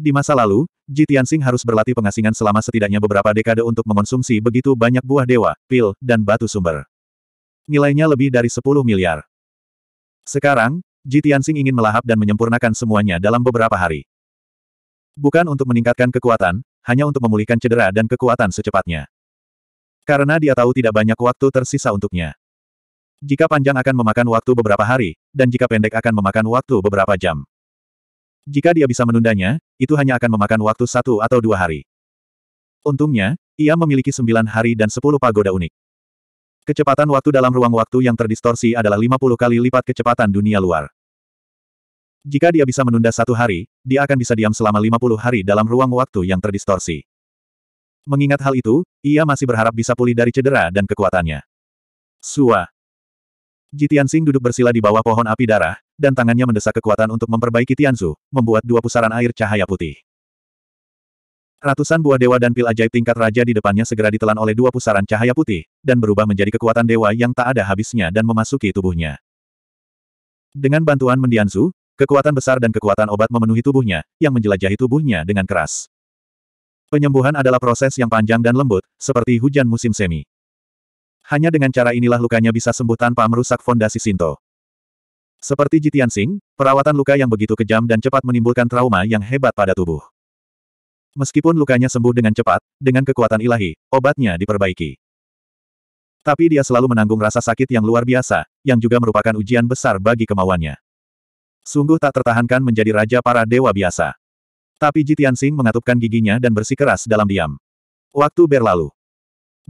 Di masa lalu, Ji Tianxing harus berlatih pengasingan selama setidaknya beberapa dekade untuk mengonsumsi begitu banyak buah dewa, pil, dan batu sumber. Nilainya lebih dari 10 miliar. Sekarang, Ji Tianxing ingin melahap dan menyempurnakan semuanya dalam beberapa hari. Bukan untuk meningkatkan kekuatan, hanya untuk memulihkan cedera dan kekuatan secepatnya. Karena dia tahu tidak banyak waktu tersisa untuknya. Jika panjang akan memakan waktu beberapa hari, dan jika pendek akan memakan waktu beberapa jam. Jika dia bisa menundanya, itu hanya akan memakan waktu satu atau dua hari. Untungnya, ia memiliki sembilan hari dan sepuluh pagoda unik. Kecepatan waktu dalam ruang waktu yang terdistorsi adalah 50 kali lipat kecepatan dunia luar. Jika dia bisa menunda satu hari, dia akan bisa diam selama 50 hari dalam ruang waktu yang terdistorsi. Mengingat hal itu, ia masih berharap bisa pulih dari cedera dan kekuatannya. Suah! Jitian Sing duduk bersila di bawah pohon api darah, dan tangannya mendesak kekuatan untuk memperbaiki Tianzu, membuat dua pusaran air cahaya putih. Ratusan buah dewa dan pil ajaib tingkat raja di depannya segera ditelan oleh dua pusaran cahaya putih, dan berubah menjadi kekuatan dewa yang tak ada habisnya dan memasuki tubuhnya. Dengan bantuan mendianzu, kekuatan besar dan kekuatan obat memenuhi tubuhnya, yang menjelajahi tubuhnya dengan keras. Penyembuhan adalah proses yang panjang dan lembut, seperti hujan musim semi. Hanya dengan cara inilah lukanya bisa sembuh tanpa merusak fondasi Sinto. Seperti Jitian Sing, perawatan luka yang begitu kejam dan cepat menimbulkan trauma yang hebat pada tubuh. Meskipun lukanya sembuh dengan cepat, dengan kekuatan ilahi, obatnya diperbaiki. Tapi dia selalu menanggung rasa sakit yang luar biasa, yang juga merupakan ujian besar bagi kemauannya. Sungguh tak tertahankan menjadi raja para dewa biasa. Tapi Jitian Sing mengatupkan giginya dan bersikeras dalam diam. Waktu berlalu.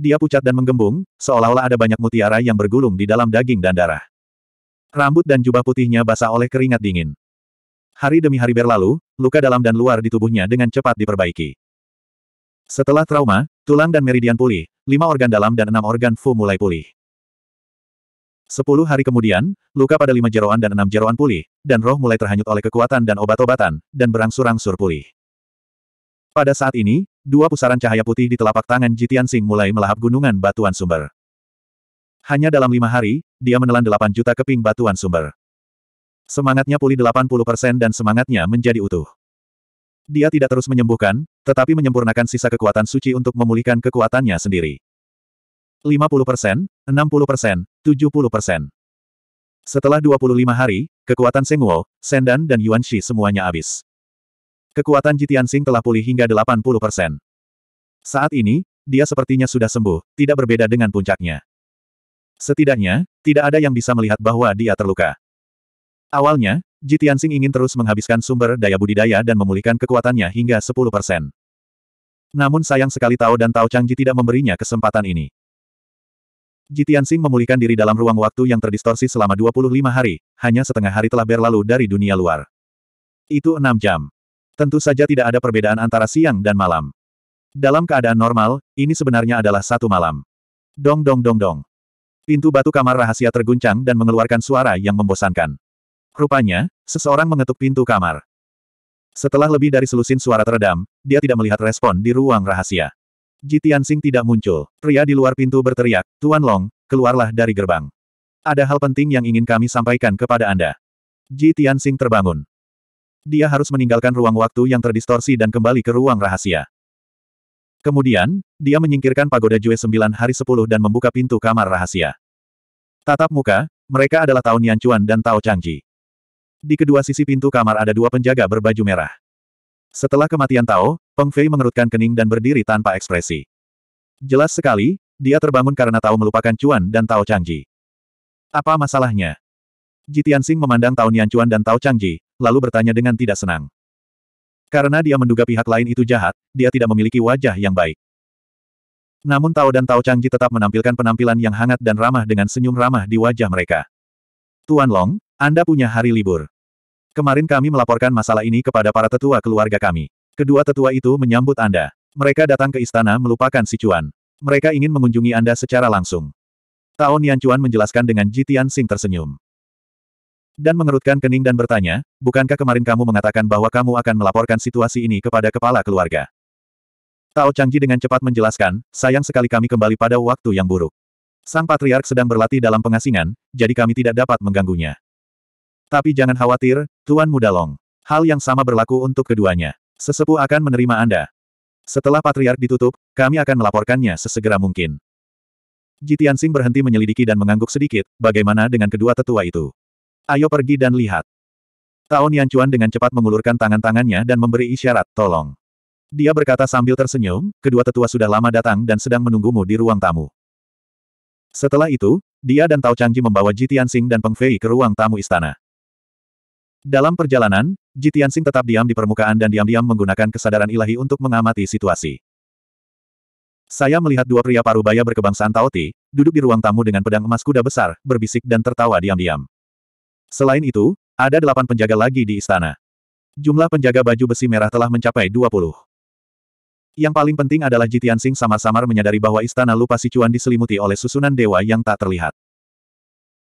Dia pucat dan menggembung, seolah-olah ada banyak mutiara yang bergulung di dalam daging dan darah. Rambut dan jubah putihnya basah oleh keringat dingin. Hari demi hari berlalu, luka dalam dan luar di tubuhnya dengan cepat diperbaiki. Setelah trauma, tulang dan meridian pulih, lima organ dalam dan enam organ Fu mulai pulih. Sepuluh hari kemudian, luka pada lima jeroan dan enam jeroan pulih, dan roh mulai terhanyut oleh kekuatan dan obat-obatan, dan berangsur-angsur pulih. Pada saat ini, dua pusaran cahaya putih di telapak tangan Jitian Sing mulai melahap gunungan batuan sumber. Hanya dalam lima hari, dia menelan delapan juta keping batuan sumber. Semangatnya pulih delapan puluh persen dan semangatnya menjadi utuh. Dia tidak terus menyembuhkan, tetapi menyempurnakan sisa kekuatan suci untuk memulihkan kekuatannya sendiri. 50%, 60%, 70%. Setelah 25 hari, kekuatan Sengwo, Sendan dan Yuan Shi semuanya habis. Kekuatan Jitian Sing telah pulih hingga 80 persen. Saat ini, dia sepertinya sudah sembuh, tidak berbeda dengan puncaknya. Setidaknya, tidak ada yang bisa melihat bahwa dia terluka. Awalnya, Jitian Sing ingin terus menghabiskan sumber daya budidaya dan memulihkan kekuatannya hingga 10 persen. Namun sayang sekali Tao dan Tao Changji tidak memberinya kesempatan ini. Jitian Sing memulihkan diri dalam ruang waktu yang terdistorsi selama 25 hari, hanya setengah hari telah berlalu dari dunia luar. Itu enam jam. Tentu saja tidak ada perbedaan antara siang dan malam. Dalam keadaan normal, ini sebenarnya adalah satu malam. Dong dong dong dong. Pintu batu kamar rahasia terguncang dan mengeluarkan suara yang membosankan. Rupanya, seseorang mengetuk pintu kamar. Setelah lebih dari selusin suara teredam, dia tidak melihat respon di ruang rahasia. Ji Tianxing tidak muncul. Pria di luar pintu berteriak, Tuan Long, keluarlah dari gerbang. Ada hal penting yang ingin kami sampaikan kepada Anda. Ji Tianxing terbangun. Dia harus meninggalkan ruang waktu yang terdistorsi dan kembali ke ruang rahasia. Kemudian, dia menyingkirkan pagoda Jue 9 hari 10 dan membuka pintu kamar rahasia. Tatap muka, mereka adalah Tao Nianchuan dan Tao Changji. Di kedua sisi pintu kamar ada dua penjaga berbaju merah. Setelah kematian Tao, Peng Fei mengerutkan kening dan berdiri tanpa ekspresi. Jelas sekali, dia terbangun karena Tao melupakan Chuan dan Tao Changji. Apa masalahnya? Jitian Sing memandang Tao Nianchuan dan Tao Changji, lalu bertanya dengan tidak senang. Karena dia menduga pihak lain itu jahat, dia tidak memiliki wajah yang baik. Namun Tao dan Tao Changji tetap menampilkan penampilan yang hangat dan ramah dengan senyum ramah di wajah mereka. Tuan Long, Anda punya hari libur. Kemarin kami melaporkan masalah ini kepada para tetua keluarga kami. Kedua tetua itu menyambut Anda. Mereka datang ke istana melupakan si Cuan. Mereka ingin mengunjungi Anda secara langsung. Tao Nianchuan menjelaskan dengan Jitian Sing tersenyum dan mengerutkan kening dan bertanya, bukankah kemarin kamu mengatakan bahwa kamu akan melaporkan situasi ini kepada kepala keluarga? Tao Changji dengan cepat menjelaskan, sayang sekali kami kembali pada waktu yang buruk. Sang Patriark sedang berlatih dalam pengasingan, jadi kami tidak dapat mengganggunya. Tapi jangan khawatir, Tuan Muda Long. Hal yang sama berlaku untuk keduanya. Sesepuh akan menerima Anda. Setelah Patriark ditutup, kami akan melaporkannya sesegera mungkin. Jitiansing berhenti menyelidiki dan mengangguk sedikit, bagaimana dengan kedua tetua itu? Ayo pergi dan lihat. Taon Nian Chuan dengan cepat mengulurkan tangan-tangannya dan memberi isyarat, tolong. Dia berkata sambil tersenyum, kedua tetua sudah lama datang dan sedang menunggumu di ruang tamu. Setelah itu, dia dan Tao Changji membawa Ji Tianxing dan Peng Fei ke ruang tamu istana. Dalam perjalanan, Ji Tianxing tetap diam di permukaan dan diam-diam menggunakan kesadaran ilahi untuk mengamati situasi. Saya melihat dua pria parubaya berkebangsaan Tao Ti duduk di ruang tamu dengan pedang emas kuda besar, berbisik dan tertawa diam-diam. Selain itu, ada delapan penjaga lagi di istana. Jumlah penjaga baju besi merah telah mencapai dua puluh. Yang paling penting adalah Jitian Sing sama-sama menyadari bahwa istana lupa Sichuan diselimuti oleh susunan dewa yang tak terlihat.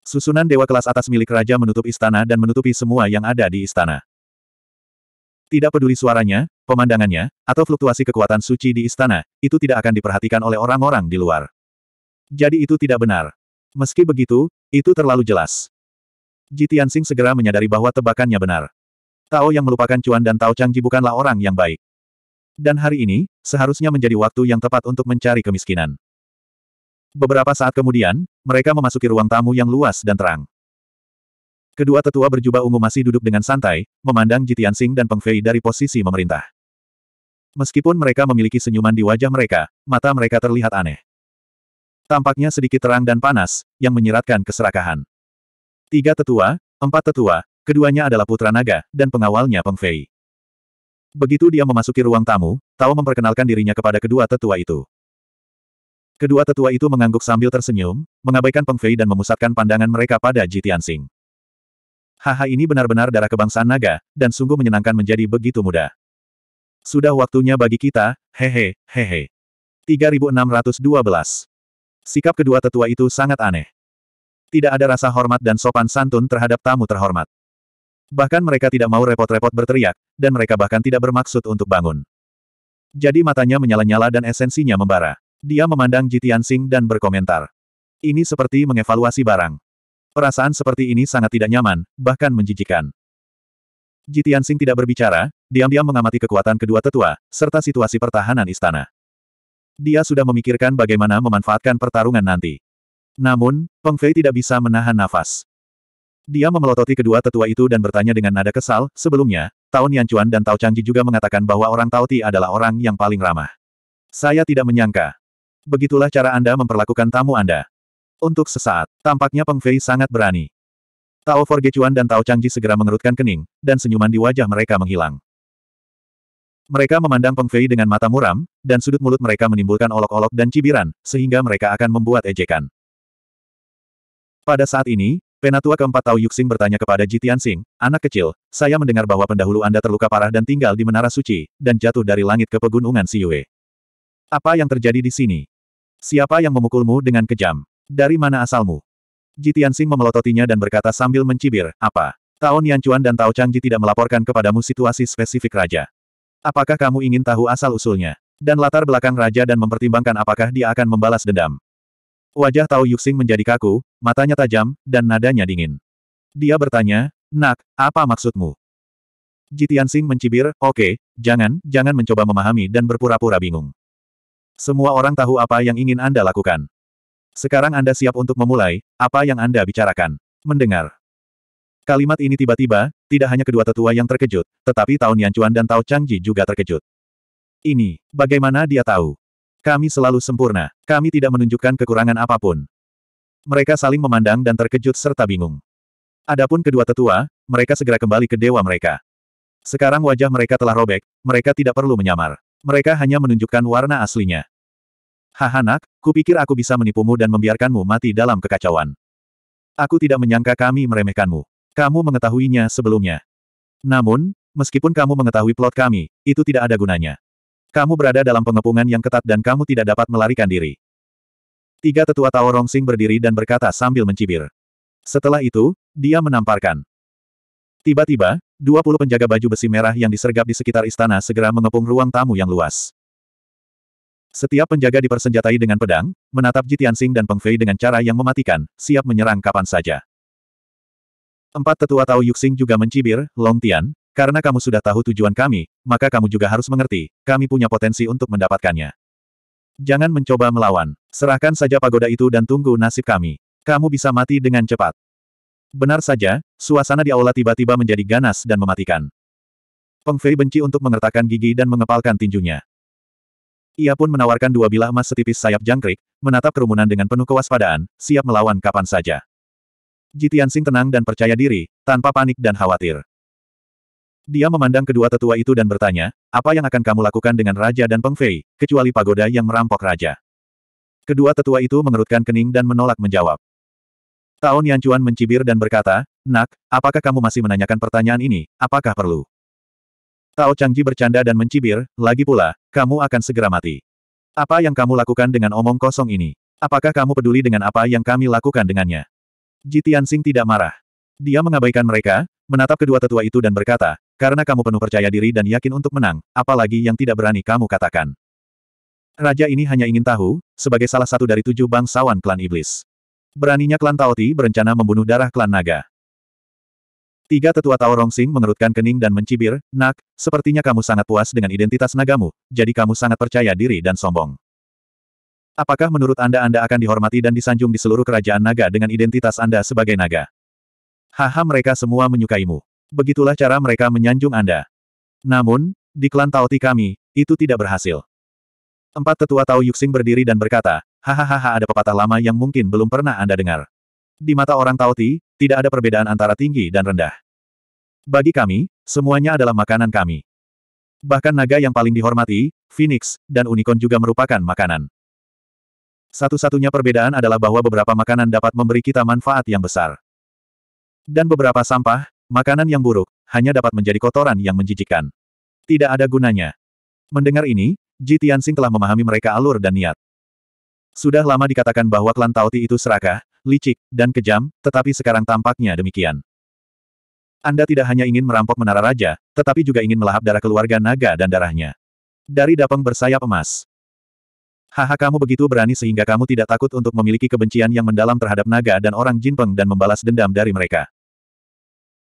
Susunan dewa kelas atas milik raja menutup istana dan menutupi semua yang ada di istana. Tidak peduli suaranya, pemandangannya, atau fluktuasi kekuatan suci di istana, itu tidak akan diperhatikan oleh orang-orang di luar. Jadi itu tidak benar. Meski begitu, itu terlalu jelas. Ji Tianxing segera menyadari bahwa tebakannya benar. Tao yang melupakan Cuan dan Tao Changji bukanlah orang yang baik. Dan hari ini, seharusnya menjadi waktu yang tepat untuk mencari kemiskinan. Beberapa saat kemudian, mereka memasuki ruang tamu yang luas dan terang. Kedua tetua berjubah ungu masih duduk dengan santai, memandang Ji Tianxing dan Peng Fei dari posisi memerintah. Meskipun mereka memiliki senyuman di wajah mereka, mata mereka terlihat aneh. Tampaknya sedikit terang dan panas, yang menyiratkan keserakahan. Tiga tetua, empat tetua, keduanya adalah putra naga, dan pengawalnya Peng Fei. Begitu dia memasuki ruang tamu, Tao memperkenalkan dirinya kepada kedua tetua itu. Kedua tetua itu mengangguk sambil tersenyum, mengabaikan Peng Fei dan memusatkan pandangan mereka pada Ji Tianxing. Haha ini benar-benar darah kebangsaan naga, dan sungguh menyenangkan menjadi begitu muda. Sudah waktunya bagi kita, hehe, hehe. 3612. Sikap kedua tetua itu sangat aneh. Tidak ada rasa hormat dan sopan santun terhadap tamu terhormat. Bahkan mereka tidak mau repot-repot berteriak, dan mereka bahkan tidak bermaksud untuk bangun. Jadi matanya menyala-nyala dan esensinya membara. Dia memandang Jitian Sing dan berkomentar. Ini seperti mengevaluasi barang. Perasaan seperti ini sangat tidak nyaman, bahkan menjijikan. Jitian Sing tidak berbicara, diam-diam mengamati kekuatan kedua tetua, serta situasi pertahanan istana. Dia sudah memikirkan bagaimana memanfaatkan pertarungan nanti. Namun, Peng Fei tidak bisa menahan nafas. Dia memelototi kedua tetua itu dan bertanya dengan nada kesal, sebelumnya, Tao Nianchuan dan Tao Changji juga mengatakan bahwa orang Tao Ti adalah orang yang paling ramah. Saya tidak menyangka. Begitulah cara Anda memperlakukan tamu Anda. Untuk sesaat, tampaknya Peng Fei sangat berani. Tao Forge Chuan dan Tao Changji segera mengerutkan kening, dan senyuman di wajah mereka menghilang. Mereka memandang Peng Fei dengan mata muram, dan sudut mulut mereka menimbulkan olok-olok dan cibiran, sehingga mereka akan membuat ejekan. Pada saat ini, Penatua keempat Tao Yuxing bertanya kepada Ji Tianxing, anak kecil, saya mendengar bahwa pendahulu Anda terluka parah dan tinggal di Menara Suci, dan jatuh dari langit ke pegunungan Siyue. Apa yang terjadi di sini? Siapa yang memukulmu dengan kejam? Dari mana asalmu? Ji Tianxing memelototinya dan berkata sambil mencibir, apa? Tao Nianchuan dan Tao Changji tidak melaporkan kepadamu situasi spesifik raja. Apakah kamu ingin tahu asal-usulnya? Dan latar belakang raja dan mempertimbangkan apakah dia akan membalas dendam? Wajah Tao Yuxing menjadi kaku, matanya tajam, dan nadanya dingin. Dia bertanya, Nak, apa maksudmu? Jitian Sing mencibir, oke, okay, jangan, jangan mencoba memahami dan berpura-pura bingung. Semua orang tahu apa yang ingin Anda lakukan. Sekarang Anda siap untuk memulai, apa yang Anda bicarakan. Mendengar. Kalimat ini tiba-tiba, tidak hanya kedua tetua yang terkejut, tetapi Tao Nianchuan dan Tao Changji juga terkejut. Ini, bagaimana dia tahu? Kami selalu sempurna. Kami tidak menunjukkan kekurangan apapun. Mereka saling memandang dan terkejut serta bingung. Adapun kedua tetua, mereka segera kembali ke dewa mereka. Sekarang wajah mereka telah robek, mereka tidak perlu menyamar. Mereka hanya menunjukkan warna aslinya. Hahanak, kupikir aku bisa menipumu dan membiarkanmu mati dalam kekacauan. Aku tidak menyangka kami meremehkanmu. Kamu mengetahuinya sebelumnya. Namun, meskipun kamu mengetahui plot kami, itu tidak ada gunanya. Kamu berada dalam pengepungan yang ketat dan kamu tidak dapat melarikan diri. Tiga tetua Tao Rongsing berdiri dan berkata sambil mencibir. Setelah itu, dia menamparkan. Tiba-tiba, dua puluh penjaga baju besi merah yang disergap di sekitar istana segera mengepung ruang tamu yang luas. Setiap penjaga dipersenjatai dengan pedang, menatap Jitian dan Pengfei dengan cara yang mematikan, siap menyerang kapan saja. Empat tetua Tao Yuxing juga mencibir, Long Tian, karena kamu sudah tahu tujuan kami, maka kamu juga harus mengerti, kami punya potensi untuk mendapatkannya. Jangan mencoba melawan. Serahkan saja pagoda itu dan tunggu nasib kami. Kamu bisa mati dengan cepat. Benar saja, suasana di aula tiba-tiba menjadi ganas dan mematikan. Peng Fei benci untuk mengertakkan gigi dan mengepalkan tinjunya. Ia pun menawarkan dua bilah emas setipis sayap jangkrik, menatap kerumunan dengan penuh kewaspadaan, siap melawan kapan saja. Jitian sing tenang dan percaya diri, tanpa panik dan khawatir. Dia memandang kedua tetua itu dan bertanya, apa yang akan kamu lakukan dengan Raja dan pengfei kecuali pagoda yang merampok Raja? Kedua tetua itu mengerutkan kening dan menolak menjawab. Tahun Yan Chuan mencibir dan berkata, Nak, apakah kamu masih menanyakan pertanyaan ini, apakah perlu? Tao Changji bercanda dan mencibir, lagi pula, kamu akan segera mati. Apa yang kamu lakukan dengan omong kosong ini? Apakah kamu peduli dengan apa yang kami lakukan dengannya? Jitian Sing tidak marah. Dia mengabaikan mereka, menatap kedua tetua itu dan berkata, karena kamu penuh percaya diri dan yakin untuk menang, apalagi yang tidak berani kamu katakan. Raja ini hanya ingin tahu, sebagai salah satu dari tujuh bangsawan klan iblis. Beraninya klan Taoti berencana membunuh darah klan naga. Tiga tetua Tao Rongsing mengerutkan kening dan mencibir, Nak, sepertinya kamu sangat puas dengan identitas nagamu, jadi kamu sangat percaya diri dan sombong. Apakah menurut Anda Anda akan dihormati dan disanjung di seluruh kerajaan naga dengan identitas Anda sebagai naga? Haha mereka semua menyukaimu. Begitulah cara mereka menyanjung Anda. Namun, di klan Tauti kami, itu tidak berhasil. Empat tetua Tao Yuxing berdiri dan berkata, hahaha ada pepatah lama yang mungkin belum pernah Anda dengar. Di mata orang Tauti, tidak ada perbedaan antara tinggi dan rendah. Bagi kami, semuanya adalah makanan kami. Bahkan naga yang paling dihormati, Phoenix, dan unicorn juga merupakan makanan. Satu-satunya perbedaan adalah bahwa beberapa makanan dapat memberi kita manfaat yang besar. Dan beberapa sampah, Makanan yang buruk, hanya dapat menjadi kotoran yang menjijikan. Tidak ada gunanya. Mendengar ini, Ji Tianxing telah memahami mereka alur dan niat. Sudah lama dikatakan bahwa klan Tauti itu serakah, licik, dan kejam, tetapi sekarang tampaknya demikian. Anda tidak hanya ingin merampok menara raja, tetapi juga ingin melahap darah keluarga naga dan darahnya. Dari dapeng bersayap emas. Haha kamu begitu berani sehingga kamu tidak takut untuk memiliki kebencian yang mendalam terhadap naga dan orang Jinpeng dan membalas dendam dari mereka.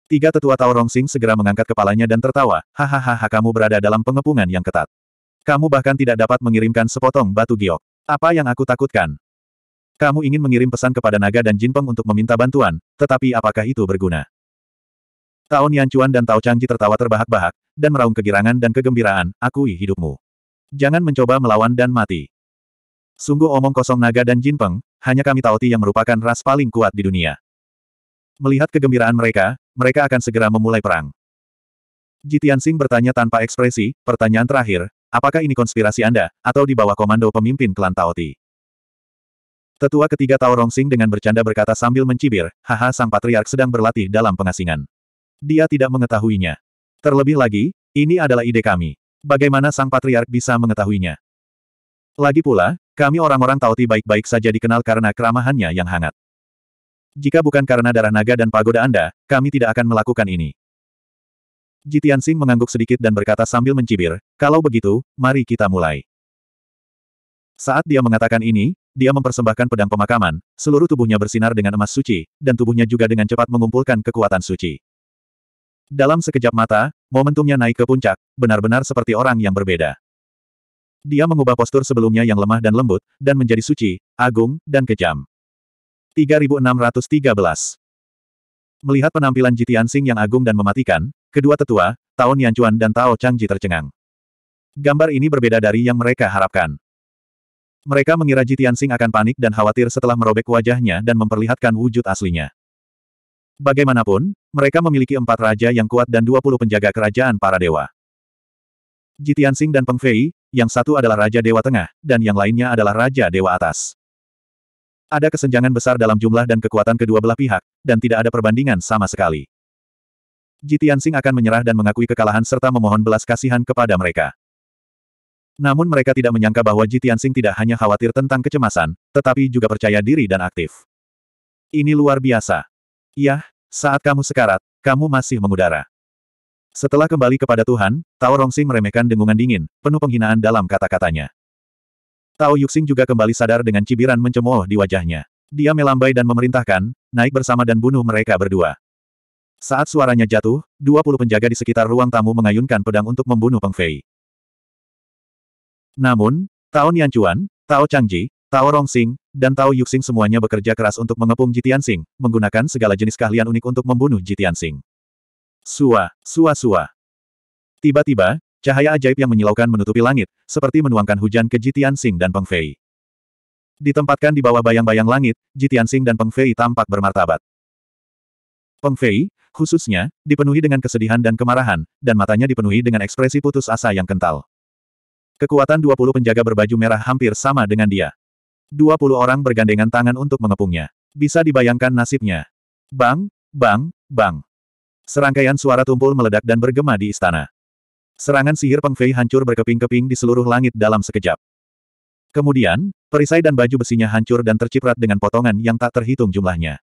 Tiga tetua Tao Rongsing segera mengangkat kepalanya dan tertawa, hahaha kamu berada dalam pengepungan yang ketat. Kamu bahkan tidak dapat mengirimkan sepotong batu giok. Apa yang aku takutkan? Kamu ingin mengirim pesan kepada naga dan Jinpeng untuk meminta bantuan, tetapi apakah itu berguna? Tao Nianchuan dan Tao Changji tertawa terbahak-bahak, dan meraung kegirangan dan kegembiraan, akui hidupmu. Jangan mencoba melawan dan mati. Sungguh omong kosong naga dan Jinpeng, hanya kami Ti yang merupakan ras paling kuat di dunia. Melihat kegembiraan mereka, mereka akan segera memulai perang. Jitian Sing bertanya tanpa ekspresi, pertanyaan terakhir, apakah ini konspirasi Anda, atau di bawah komando pemimpin klan Taoti? Tetua ketiga Tao Rong Sing dengan bercanda berkata sambil mencibir, haha sang patriark sedang berlatih dalam pengasingan. Dia tidak mengetahuinya. Terlebih lagi, ini adalah ide kami. Bagaimana sang patriark bisa mengetahuinya? Lagi pula, kami orang-orang Taoti baik-baik saja dikenal karena keramahannya yang hangat. Jika bukan karena darah naga dan pagoda Anda, kami tidak akan melakukan ini. Jitian Sing mengangguk sedikit dan berkata sambil mencibir, kalau begitu, mari kita mulai. Saat dia mengatakan ini, dia mempersembahkan pedang pemakaman, seluruh tubuhnya bersinar dengan emas suci, dan tubuhnya juga dengan cepat mengumpulkan kekuatan suci. Dalam sekejap mata, momentumnya naik ke puncak, benar-benar seperti orang yang berbeda. Dia mengubah postur sebelumnya yang lemah dan lembut, dan menjadi suci, agung, dan kejam. 3613. Melihat penampilan Jitiansing yang agung dan mematikan, kedua tetua, Tao Nianchuan dan Tao Changji tercengang. Gambar ini berbeda dari yang mereka harapkan. Mereka mengira Jitiansing akan panik dan khawatir setelah merobek wajahnya dan memperlihatkan wujud aslinya. Bagaimanapun, mereka memiliki empat raja yang kuat dan 20 penjaga kerajaan para dewa. Jitiansing dan Peng Fei, yang satu adalah Raja Dewa Tengah, dan yang lainnya adalah Raja Dewa Atas. Ada kesenjangan besar dalam jumlah dan kekuatan kedua belah pihak, dan tidak ada perbandingan sama sekali. Jitiansing akan menyerah dan mengakui kekalahan serta memohon belas kasihan kepada mereka. Namun mereka tidak menyangka bahwa Jitiansing tidak hanya khawatir tentang kecemasan, tetapi juga percaya diri dan aktif. Ini luar biasa. Yah, saat kamu sekarat, kamu masih mengudara. Setelah kembali kepada Tuhan, Tao Rongsing meremehkan dengungan dingin, penuh penghinaan dalam kata-katanya. Tao Yuxing juga kembali sadar dengan cibiran mencemooh di wajahnya. Dia melambai dan memerintahkan, naik bersama dan bunuh mereka berdua. Saat suaranya jatuh, 20 penjaga di sekitar ruang tamu mengayunkan pedang untuk membunuh Peng Fei. Namun, Tao Nianchuan, Tao Changji, Tao Rongxing, dan Tao Yuxing semuanya bekerja keras untuk mengepung Jitian Sing, menggunakan segala jenis keahlian unik untuk membunuh Jitian Sing. Sua, sua sua. Tiba-tiba, Cahaya ajaib yang menyilaukan menutupi langit, seperti menuangkan hujan ke Jitian Sing dan Peng Fei. Ditempatkan di bawah bayang-bayang langit, Jitian Sing dan Peng Fei tampak bermartabat. Peng Fei, khususnya, dipenuhi dengan kesedihan dan kemarahan, dan matanya dipenuhi dengan ekspresi putus asa yang kental. Kekuatan 20 penjaga berbaju merah hampir sama dengan dia. 20 orang bergandengan tangan untuk mengepungnya. Bisa dibayangkan nasibnya. Bang, bang, bang. Serangkaian suara tumpul meledak dan bergema di istana. Serangan sihir Peng Fei hancur berkeping-keping di seluruh langit dalam sekejap. Kemudian, perisai dan baju besinya hancur dan terciprat dengan potongan yang tak terhitung jumlahnya.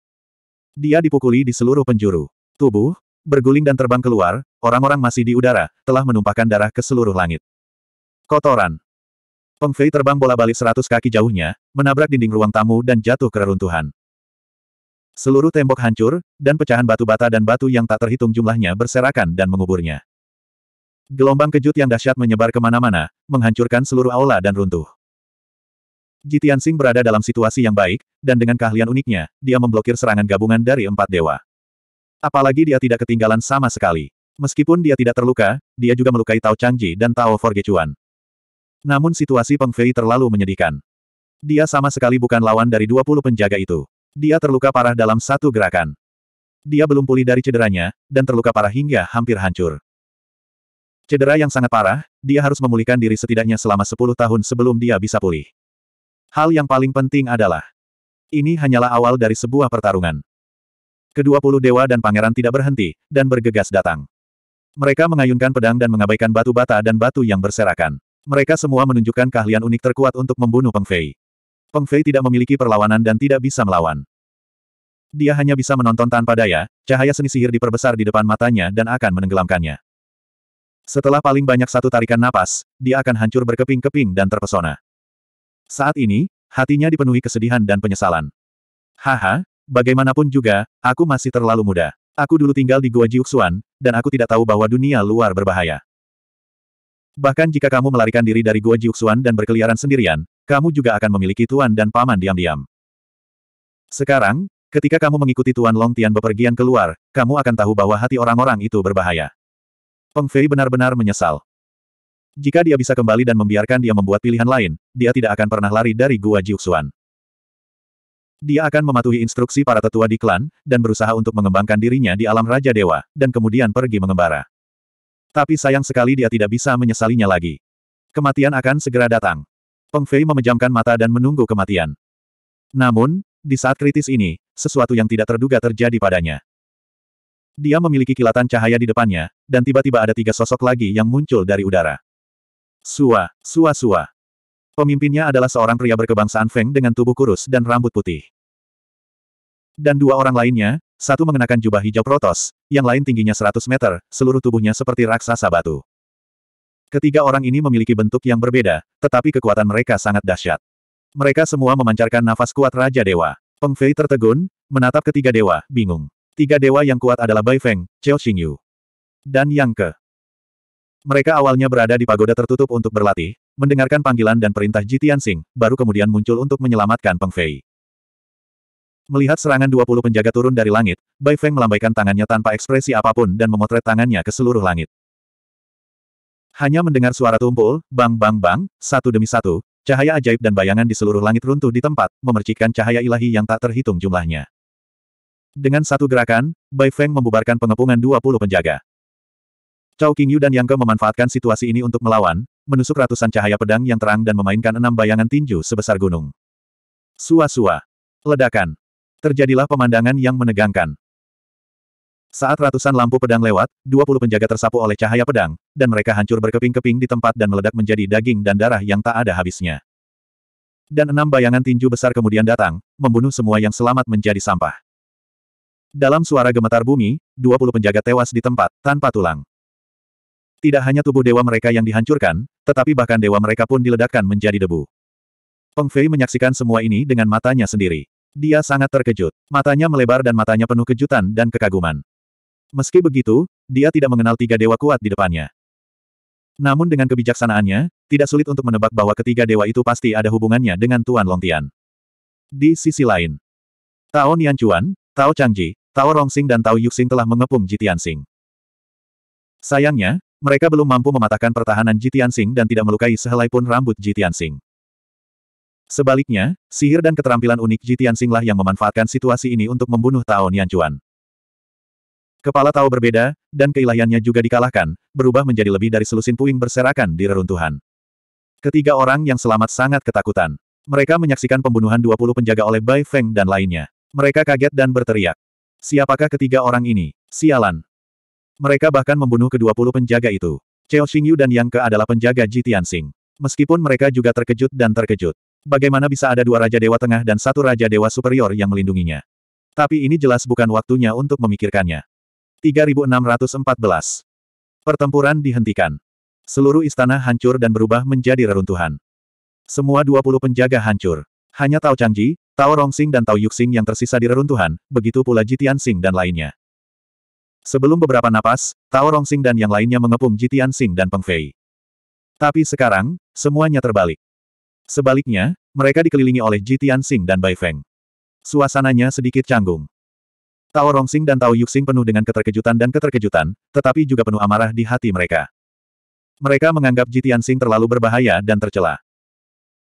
Dia dipukuli di seluruh penjuru. Tubuh, berguling dan terbang keluar, orang-orang masih di udara, telah menumpahkan darah ke seluruh langit. Kotoran. Peng Fei terbang bola balik seratus kaki jauhnya, menabrak dinding ruang tamu dan jatuh ke reruntuhan. Seluruh tembok hancur, dan pecahan batu bata dan batu yang tak terhitung jumlahnya berserakan dan menguburnya. Gelombang kejut yang dahsyat menyebar kemana-mana, menghancurkan seluruh aula dan runtuh. Jitian Singh berada dalam situasi yang baik, dan dengan keahlian uniknya, dia memblokir serangan gabungan dari empat dewa. Apalagi dia tidak ketinggalan sama sekali. Meskipun dia tidak terluka, dia juga melukai Tao Changji dan Tao Forgechuan. Namun situasi Peng Fei terlalu menyedihkan. Dia sama sekali bukan lawan dari 20 penjaga itu. Dia terluka parah dalam satu gerakan. Dia belum pulih dari cederanya, dan terluka parah hingga hampir hancur. Cedera yang sangat parah, dia harus memulihkan diri setidaknya selama 10 tahun sebelum dia bisa pulih. Hal yang paling penting adalah, ini hanyalah awal dari sebuah pertarungan. Kedua puluh dewa dan pangeran tidak berhenti, dan bergegas datang. Mereka mengayunkan pedang dan mengabaikan batu bata dan batu yang berserakan. Mereka semua menunjukkan keahlian unik terkuat untuk membunuh Peng Fei. Peng Fei tidak memiliki perlawanan dan tidak bisa melawan. Dia hanya bisa menonton tanpa daya, cahaya seni sihir diperbesar di depan matanya dan akan menenggelamkannya. Setelah paling banyak satu tarikan napas, dia akan hancur berkeping-keping dan terpesona. Saat ini, hatinya dipenuhi kesedihan dan penyesalan. Haha, bagaimanapun juga, aku masih terlalu muda. Aku dulu tinggal di Gua Jiuxuan, dan aku tidak tahu bahwa dunia luar berbahaya. Bahkan jika kamu melarikan diri dari Gua Jiuxuan dan berkeliaran sendirian, kamu juga akan memiliki tuan dan paman diam-diam. Sekarang, ketika kamu mengikuti Tuan Long Tian bepergian keluar, kamu akan tahu bahwa hati orang-orang itu berbahaya. Feng Fei benar-benar menyesal. Jika dia bisa kembali dan membiarkan dia membuat pilihan lain, dia tidak akan pernah lari dari Gua Jiuxuan. Dia akan mematuhi instruksi para tetua di klan, dan berusaha untuk mengembangkan dirinya di alam Raja Dewa, dan kemudian pergi mengembara. Tapi sayang sekali dia tidak bisa menyesalinya lagi. Kematian akan segera datang. Peng Fei memejamkan mata dan menunggu kematian. Namun, di saat kritis ini, sesuatu yang tidak terduga terjadi padanya. Dia memiliki kilatan cahaya di depannya, dan tiba-tiba ada tiga sosok lagi yang muncul dari udara. Sua, sua sua. Pemimpinnya adalah seorang pria berkebangsaan Feng dengan tubuh kurus dan rambut putih. Dan dua orang lainnya, satu mengenakan jubah hijau protos, yang lain tingginya 100 meter, seluruh tubuhnya seperti raksasa batu. Ketiga orang ini memiliki bentuk yang berbeda, tetapi kekuatan mereka sangat dahsyat. Mereka semua memancarkan nafas kuat Raja Dewa. Peng Fei tertegun, menatap ketiga dewa, bingung. Tiga dewa yang kuat adalah Bai Feng, Cheo Xingyu, dan Yang Ke. Mereka awalnya berada di pagoda tertutup untuk berlatih, mendengarkan panggilan dan perintah Ji Tianxing, baru kemudian muncul untuk menyelamatkan Peng Fei. Melihat serangan 20 penjaga turun dari langit, Bai Feng melambaikan tangannya tanpa ekspresi apapun dan memotret tangannya ke seluruh langit. Hanya mendengar suara tumpul, bang bang bang, satu demi satu, cahaya ajaib dan bayangan di seluruh langit runtuh di tempat, memercikkan cahaya ilahi yang tak terhitung jumlahnya. Dengan satu gerakan, Bai Feng membubarkan pengepungan 20 penjaga. Cao Qingyu dan Yang Ke memanfaatkan situasi ini untuk melawan, menusuk ratusan cahaya pedang yang terang dan memainkan enam bayangan tinju sebesar gunung. Sua-sua. Ledakan. Terjadilah pemandangan yang menegangkan. Saat ratusan lampu pedang lewat, 20 penjaga tersapu oleh cahaya pedang, dan mereka hancur berkeping-keping di tempat dan meledak menjadi daging dan darah yang tak ada habisnya. Dan enam bayangan tinju besar kemudian datang, membunuh semua yang selamat menjadi sampah. Dalam suara gemetar bumi, dua penjaga tewas di tempat, tanpa tulang. Tidak hanya tubuh dewa mereka yang dihancurkan, tetapi bahkan dewa mereka pun diledakkan menjadi debu. Peng Fei menyaksikan semua ini dengan matanya sendiri. Dia sangat terkejut. Matanya melebar dan matanya penuh kejutan dan kekaguman. Meski begitu, dia tidak mengenal tiga dewa kuat di depannya. Namun dengan kebijaksanaannya, tidak sulit untuk menebak bahwa ketiga dewa itu pasti ada hubungannya dengan Tuan Longtian. Di sisi lain, Tao Nianchuan, Tao Changji, Tao Rongxing dan Tao Yuxing telah mengepung Jitiansing. Sayangnya, mereka belum mampu mematahkan pertahanan Jitiansing dan tidak melukai sehelai pun rambut Jitiansing. Sebaliknya, sihir dan keterampilan unik Jitiansing lah yang memanfaatkan situasi ini untuk membunuh Tao Nianchuan. Kepala Tao berbeda, dan keilahiannya juga dikalahkan, berubah menjadi lebih dari selusin puing berserakan di reruntuhan. Ketiga orang yang selamat sangat ketakutan. Mereka menyaksikan pembunuhan 20 penjaga oleh Bai Feng dan lainnya. Mereka kaget dan berteriak. Siapakah ketiga orang ini? Sialan. Mereka bahkan membunuh ke-20 penjaga itu. Cheo Xingyu dan yang ke adalah penjaga Ji Tianxing. Meskipun mereka juga terkejut dan terkejut. Bagaimana bisa ada dua Raja Dewa Tengah dan satu Raja Dewa Superior yang melindunginya? Tapi ini jelas bukan waktunya untuk memikirkannya. 3614. Pertempuran dihentikan. Seluruh istana hancur dan berubah menjadi reruntuhan. Semua 20 penjaga hancur. Hanya Tao Changji, Tao Rongxing dan Tao Yuxing yang tersisa di reruntuhan, begitu pula Jitian Sing dan lainnya. Sebelum beberapa napas, Tao Rongxing dan yang lainnya mengepung Jitian Sing dan Peng Fei. Tapi sekarang, semuanya terbalik. Sebaliknya, mereka dikelilingi oleh Jitian Sing dan Bai Feng. Suasananya sedikit canggung. Tao Rongxing dan Tao Yuxing penuh dengan keterkejutan dan keterkejutan, tetapi juga penuh amarah di hati mereka. Mereka menganggap Jitian Sing terlalu berbahaya dan tercela.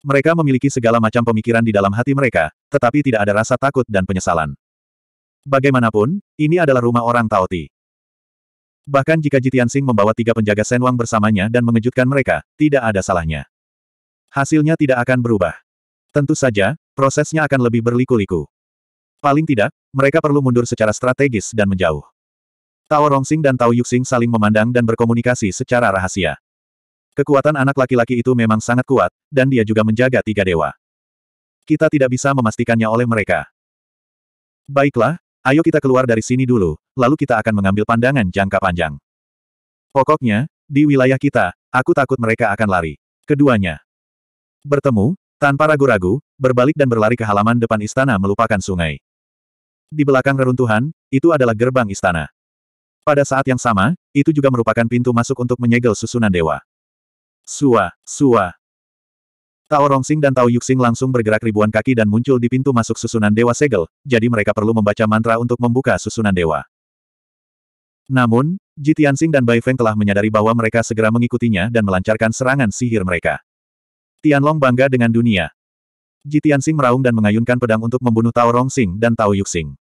Mereka memiliki segala macam pemikiran di dalam hati mereka, tetapi tidak ada rasa takut dan penyesalan. Bagaimanapun, ini adalah rumah orang Taoti. Bahkan jika Jitian Sing membawa tiga penjaga Senwang bersamanya dan mengejutkan mereka, tidak ada salahnya. Hasilnya tidak akan berubah. Tentu saja, prosesnya akan lebih berliku-liku. Paling tidak, mereka perlu mundur secara strategis dan menjauh. Tao Rongsing dan Tao Yuxing saling memandang dan berkomunikasi secara rahasia. Kekuatan anak laki-laki itu memang sangat kuat, dan dia juga menjaga tiga dewa. Kita tidak bisa memastikannya oleh mereka. Baiklah, ayo kita keluar dari sini dulu, lalu kita akan mengambil pandangan jangka panjang. Pokoknya, di wilayah kita, aku takut mereka akan lari. Keduanya. Bertemu, tanpa ragu-ragu, berbalik dan berlari ke halaman depan istana melupakan sungai. Di belakang reruntuhan, itu adalah gerbang istana. Pada saat yang sama, itu juga merupakan pintu masuk untuk menyegel susunan dewa. Sua, sua. Tao Rongsing dan Tao Yuxing langsung bergerak ribuan kaki dan muncul di pintu masuk susunan dewa segel, jadi mereka perlu membaca mantra untuk membuka susunan dewa. Namun, Ji Tianxing dan Bai Feng telah menyadari bahwa mereka segera mengikutinya dan melancarkan serangan sihir mereka. Tianlong bangga dengan dunia. Ji Tianxing meraung dan mengayunkan pedang untuk membunuh Tao Rongsing dan Tao Yuxing.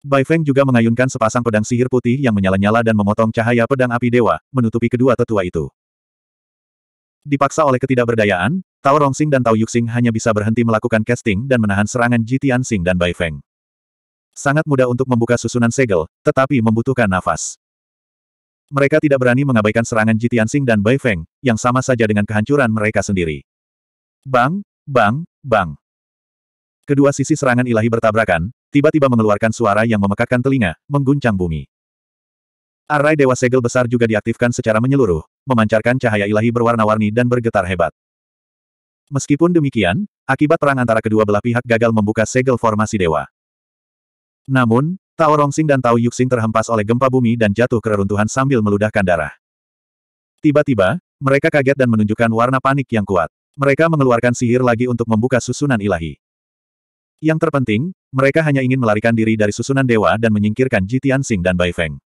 Bai Feng juga mengayunkan sepasang pedang sihir putih yang menyala-nyala dan memotong cahaya pedang api dewa, menutupi kedua tetua itu. Dipaksa oleh ketidakberdayaan, Tao Rongxing dan Tao Yuxing hanya bisa berhenti melakukan casting dan menahan serangan Ji Tianxing dan Bai Feng. Sangat mudah untuk membuka susunan segel, tetapi membutuhkan nafas. Mereka tidak berani mengabaikan serangan Ji Tianxing dan Bai Feng, yang sama saja dengan kehancuran mereka sendiri. Bang, bang, bang. Kedua sisi serangan ilahi bertabrakan, tiba-tiba mengeluarkan suara yang memekakkan telinga, mengguncang bumi. Array Dewa Segel Besar juga diaktifkan secara menyeluruh, memancarkan cahaya ilahi berwarna-warni dan bergetar hebat. Meskipun demikian, akibat perang antara kedua belah pihak gagal membuka segel formasi dewa. Namun, Tao Rongxing dan Tao Yuxing terhempas oleh gempa bumi dan jatuh ke reruntuhan sambil meludahkan darah. Tiba-tiba, mereka kaget dan menunjukkan warna panik yang kuat. Mereka mengeluarkan sihir lagi untuk membuka susunan ilahi. Yang terpenting, mereka hanya ingin melarikan diri dari susunan dewa dan menyingkirkan Jitian Sing dan Bai Feng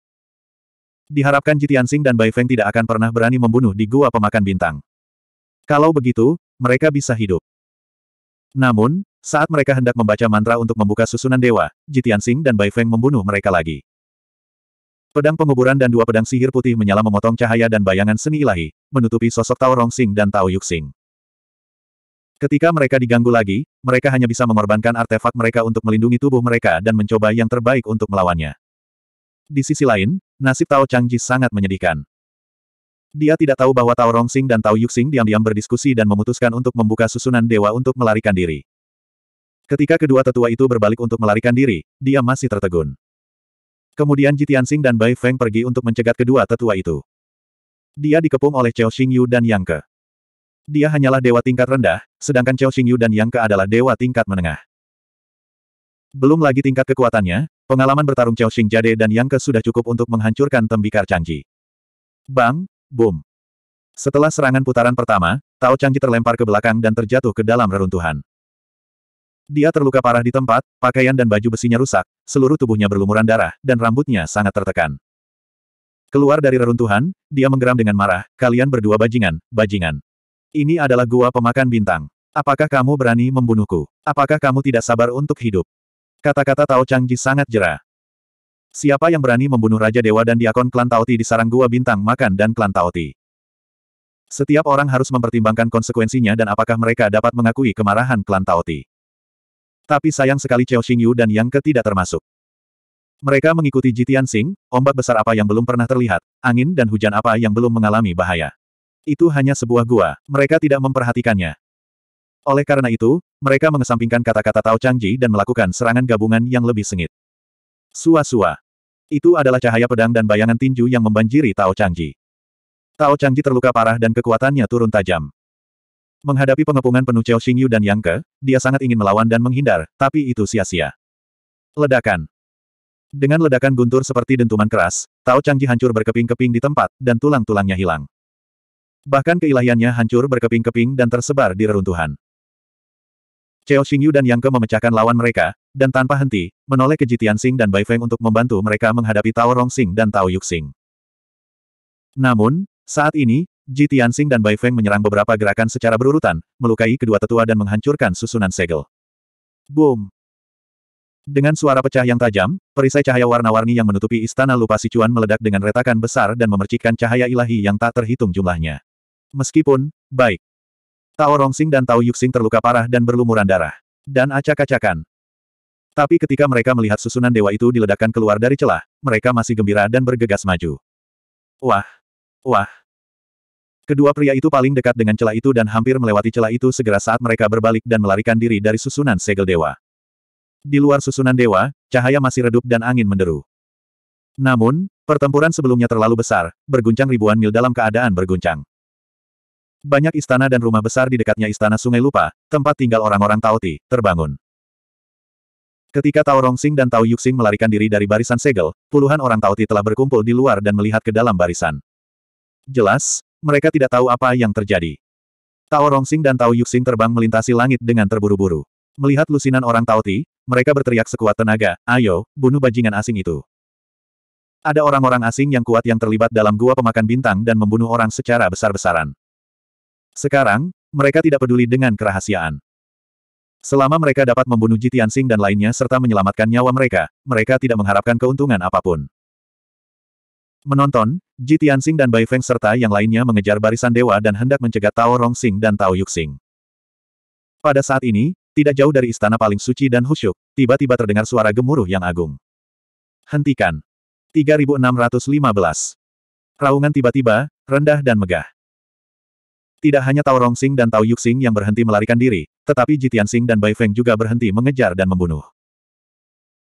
diharapkan Jitiansing dan Bai Feng tidak akan pernah berani membunuh di gua pemakan bintang. Kalau begitu, mereka bisa hidup. Namun, saat mereka hendak membaca mantra untuk membuka susunan dewa, Jitiansing dan Bai Feng membunuh mereka lagi. Pedang penguburan dan dua pedang sihir putih menyala memotong cahaya dan bayangan seni ilahi, menutupi sosok Tao Sing dan Tao Yuxing. Ketika mereka diganggu lagi, mereka hanya bisa mengorbankan artefak mereka untuk melindungi tubuh mereka dan mencoba yang terbaik untuk melawannya. Di sisi lain, nasib Tao Changji sangat menyedihkan. Dia tidak tahu bahwa Tao Rongxing dan Tao Yuxing diam-diam berdiskusi dan memutuskan untuk membuka susunan dewa untuk melarikan diri. Ketika kedua tetua itu berbalik untuk melarikan diri, dia masih tertegun. Kemudian Jitiansing dan Bai Feng pergi untuk mencegat kedua tetua itu. Dia dikepung oleh Cao Xingyu dan Yang Ke. Dia hanyalah dewa tingkat rendah, sedangkan Cao Xingyu dan Yang Ke adalah dewa tingkat menengah. Belum lagi tingkat kekuatannya, pengalaman bertarung Chao Xing Jade dan Yang Ke sudah cukup untuk menghancurkan tembikar Changji. Bang, boom. Setelah serangan putaran pertama, Tao Changji terlempar ke belakang dan terjatuh ke dalam reruntuhan. Dia terluka parah di tempat, pakaian dan baju besinya rusak, seluruh tubuhnya berlumuran darah, dan rambutnya sangat tertekan. Keluar dari reruntuhan, dia menggeram dengan marah, kalian berdua bajingan, bajingan. Ini adalah gua pemakan bintang. Apakah kamu berani membunuhku? Apakah kamu tidak sabar untuk hidup? Kata-kata Tao Changji sangat jerah. Siapa yang berani membunuh Raja Dewa dan Diakon Klan Taoti di sarang gua bintang makan dan Klan Taoti? Setiap orang harus mempertimbangkan konsekuensinya dan apakah mereka dapat mengakui kemarahan Klan Taoti. Tapi sayang sekali Cao Xingyu dan Yang Ke tidak termasuk. Mereka mengikuti Jitian Sing, ombak besar apa yang belum pernah terlihat, angin dan hujan apa yang belum mengalami bahaya. Itu hanya sebuah gua, mereka tidak memperhatikannya. Oleh karena itu, mereka mengesampingkan kata-kata Tao Changji dan melakukan serangan gabungan yang lebih sengit. Sua-sua. Itu adalah cahaya pedang dan bayangan tinju yang membanjiri Tao Changji. Tao Changji terluka parah dan kekuatannya turun tajam. Menghadapi pengepungan penuh Chao Xingyu dan Yang Ke, dia sangat ingin melawan dan menghindar, tapi itu sia-sia. Ledakan. Dengan ledakan guntur seperti dentuman keras, Tao Changji hancur berkeping-keping di tempat, dan tulang-tulangnya hilang. Bahkan keilahiannya hancur berkeping-keping dan tersebar di reruntuhan. CEO Xingyu dan Yang Ke memecahkan lawan mereka, dan tanpa henti, menoleh ke Jitian Sing dan Bai Feng untuk membantu mereka menghadapi Tao Rong Sing dan Tao Yuk Sing. Namun, saat ini, Jitian Sing dan Bai Feng menyerang beberapa gerakan secara berurutan, melukai kedua tetua dan menghancurkan susunan segel. Boom! Dengan suara pecah yang tajam, perisai cahaya warna-warni yang menutupi istana lupa Sichuan meledak dengan retakan besar dan memercikkan cahaya ilahi yang tak terhitung jumlahnya. Meskipun, baik, Tao Rongxing dan Tao Yuxing terluka parah dan berlumuran darah. Dan acak-acakan. Tapi ketika mereka melihat susunan dewa itu diledakkan keluar dari celah, mereka masih gembira dan bergegas maju. Wah! Wah! Kedua pria itu paling dekat dengan celah itu dan hampir melewati celah itu segera saat mereka berbalik dan melarikan diri dari susunan segel dewa. Di luar susunan dewa, cahaya masih redup dan angin menderu. Namun, pertempuran sebelumnya terlalu besar, berguncang ribuan mil dalam keadaan berguncang. Banyak istana dan rumah besar di dekatnya istana Sungai Lupa, tempat tinggal orang-orang Taoti, terbangun. Ketika Tao Rongxing dan Tao Yuxing melarikan diri dari barisan segel, puluhan orang Taoti telah berkumpul di luar dan melihat ke dalam barisan. Jelas, mereka tidak tahu apa yang terjadi. Tao Rongxing dan Tao Yuxing terbang melintasi langit dengan terburu-buru. Melihat lusinan orang Taoti, mereka berteriak sekuat tenaga, ayo, bunuh bajingan asing itu. Ada orang-orang asing yang kuat yang terlibat dalam gua pemakan bintang dan membunuh orang secara besar-besaran. Sekarang, mereka tidak peduli dengan kerahasiaan. Selama mereka dapat membunuh Jitiansing dan lainnya serta menyelamatkan nyawa mereka, mereka tidak mengharapkan keuntungan apapun. Menonton, Jitiansing dan Bai Feng serta yang lainnya mengejar barisan dewa dan hendak mencegat Tao Rongxing dan Tao Yuxing. Pada saat ini, tidak jauh dari istana paling suci dan khusyuk, tiba-tiba terdengar suara gemuruh yang agung. Hentikan. 3615. Raungan tiba-tiba, rendah dan megah. Tidak hanya Tao Rongxing dan Tao Yuxing yang berhenti melarikan diri, tetapi Jitiansing dan Bai Feng juga berhenti mengejar dan membunuh.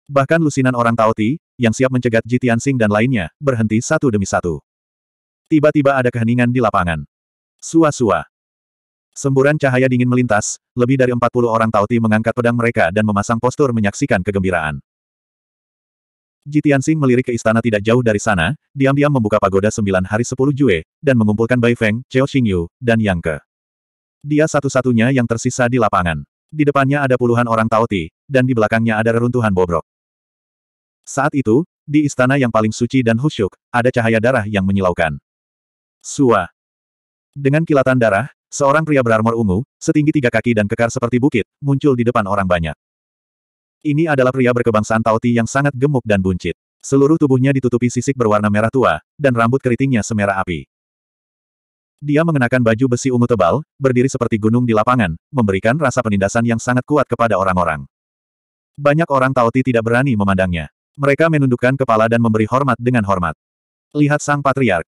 Bahkan lusinan orang Tao Ti, yang siap mencegat Jitiansing dan lainnya, berhenti satu demi satu. Tiba-tiba ada keheningan di lapangan. Sua-sua. Semburan cahaya dingin melintas, lebih dari 40 orang Tauti mengangkat pedang mereka dan memasang postur menyaksikan kegembiraan. Jitian Sing melirik ke istana tidak jauh dari sana, diam-diam membuka pagoda sembilan hari sepuluh Jue, dan mengumpulkan Bai Feng, Cheo Xingyu, dan Yang Ke. Dia satu-satunya yang tersisa di lapangan. Di depannya ada puluhan orang Taoti, dan di belakangnya ada reruntuhan bobrok. Saat itu, di istana yang paling suci dan khusyuk, ada cahaya darah yang menyilaukan. Sua. Dengan kilatan darah, seorang pria berarmor ungu, setinggi tiga kaki dan kekar seperti bukit, muncul di depan orang banyak. Ini adalah pria berkebangsaan Tauti yang sangat gemuk dan buncit. Seluruh tubuhnya ditutupi sisik berwarna merah tua, dan rambut keritingnya semerah api. Dia mengenakan baju besi ungu tebal, berdiri seperti gunung di lapangan, memberikan rasa penindasan yang sangat kuat kepada orang-orang. Banyak orang Tauti tidak berani memandangnya. Mereka menundukkan kepala dan memberi hormat dengan hormat. Lihat sang patriark.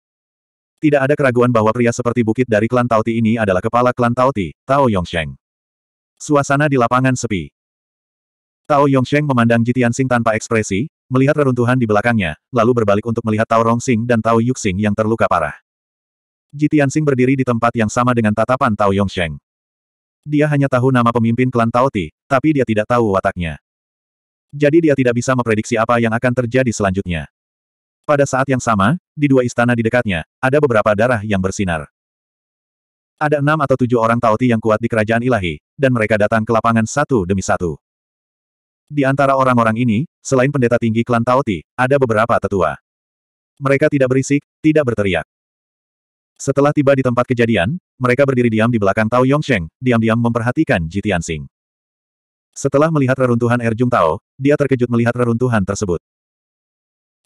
Tidak ada keraguan bahwa pria seperti bukit dari klan Tauti ini adalah kepala klan Tauti, Tao Yongsheng. Suasana di lapangan sepi. Tao Yongsheng memandang Jitian Sing tanpa ekspresi, melihat reruntuhan di belakangnya, lalu berbalik untuk melihat Tao Rongxing dan Tao Yuxing yang terluka parah. Jitian Sing berdiri di tempat yang sama dengan tatapan Tao Yongsheng. Dia hanya tahu nama pemimpin klan Tao Ti, tapi dia tidak tahu wataknya. Jadi dia tidak bisa memprediksi apa yang akan terjadi selanjutnya. Pada saat yang sama, di dua istana di dekatnya, ada beberapa darah yang bersinar. Ada enam atau tujuh orang Tao Ti yang kuat di kerajaan ilahi, dan mereka datang ke lapangan satu demi satu. Di antara orang-orang ini, selain pendeta tinggi klan Taoti, ada beberapa tetua. Mereka tidak berisik, tidak berteriak. Setelah tiba di tempat kejadian, mereka berdiri diam di belakang Tao Yongsheng, diam-diam memperhatikan Ji Tianxing. Setelah melihat reruntuhan Erjung Tao, dia terkejut melihat reruntuhan tersebut.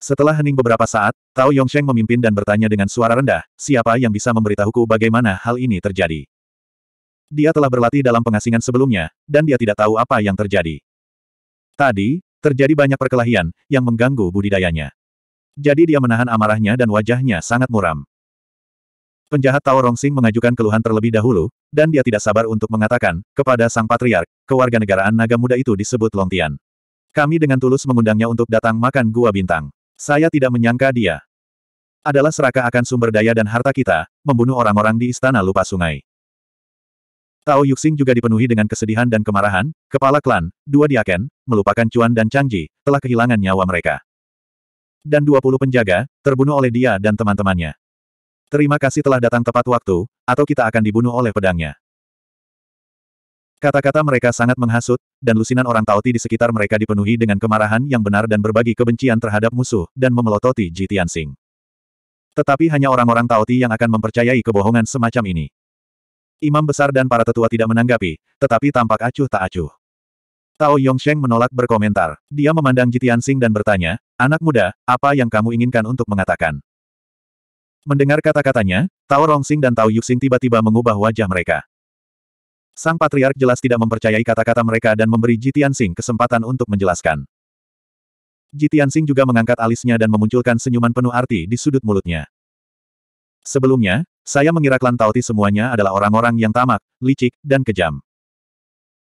Setelah hening beberapa saat, Tao Yongsheng memimpin dan bertanya dengan suara rendah, siapa yang bisa memberitahuku bagaimana hal ini terjadi. Dia telah berlatih dalam pengasingan sebelumnya, dan dia tidak tahu apa yang terjadi. Tadi, terjadi banyak perkelahian, yang mengganggu budidayanya. Jadi dia menahan amarahnya dan wajahnya sangat muram. Penjahat Tao Rongsing mengajukan keluhan terlebih dahulu, dan dia tidak sabar untuk mengatakan, kepada Sang Patriark, kewarganegaraan naga muda itu disebut Longtian. Kami dengan tulus mengundangnya untuk datang makan Gua Bintang. Saya tidak menyangka dia adalah serakah akan sumber daya dan harta kita, membunuh orang-orang di Istana Lupa Sungai. Tao Yuxing juga dipenuhi dengan kesedihan dan kemarahan, kepala klan, dua diaken, melupakan Cuan dan Changji, telah kehilangan nyawa mereka. Dan 20 penjaga, terbunuh oleh dia dan teman-temannya. Terima kasih telah datang tepat waktu, atau kita akan dibunuh oleh pedangnya. Kata-kata mereka sangat menghasut, dan lusinan orang Ti di sekitar mereka dipenuhi dengan kemarahan yang benar dan berbagi kebencian terhadap musuh, dan memelototi Ji Tianxing. Tetapi hanya orang-orang Ti yang akan mempercayai kebohongan semacam ini. Imam besar dan para tetua tidak menanggapi, tetapi tampak acuh tak acuh. Tao Yongsheng menolak berkomentar. Dia memandang Jitian Sing dan bertanya, Anak muda, apa yang kamu inginkan untuk mengatakan? Mendengar kata-katanya, Tao Rongsing dan Tao Yuxing tiba-tiba mengubah wajah mereka. Sang Patriark jelas tidak mempercayai kata-kata mereka dan memberi Jitian Sing kesempatan untuk menjelaskan. Jitian Sing juga mengangkat alisnya dan memunculkan senyuman penuh arti di sudut mulutnya. Sebelumnya, saya mengira klan Tauti semuanya adalah orang-orang yang tamak, licik, dan kejam.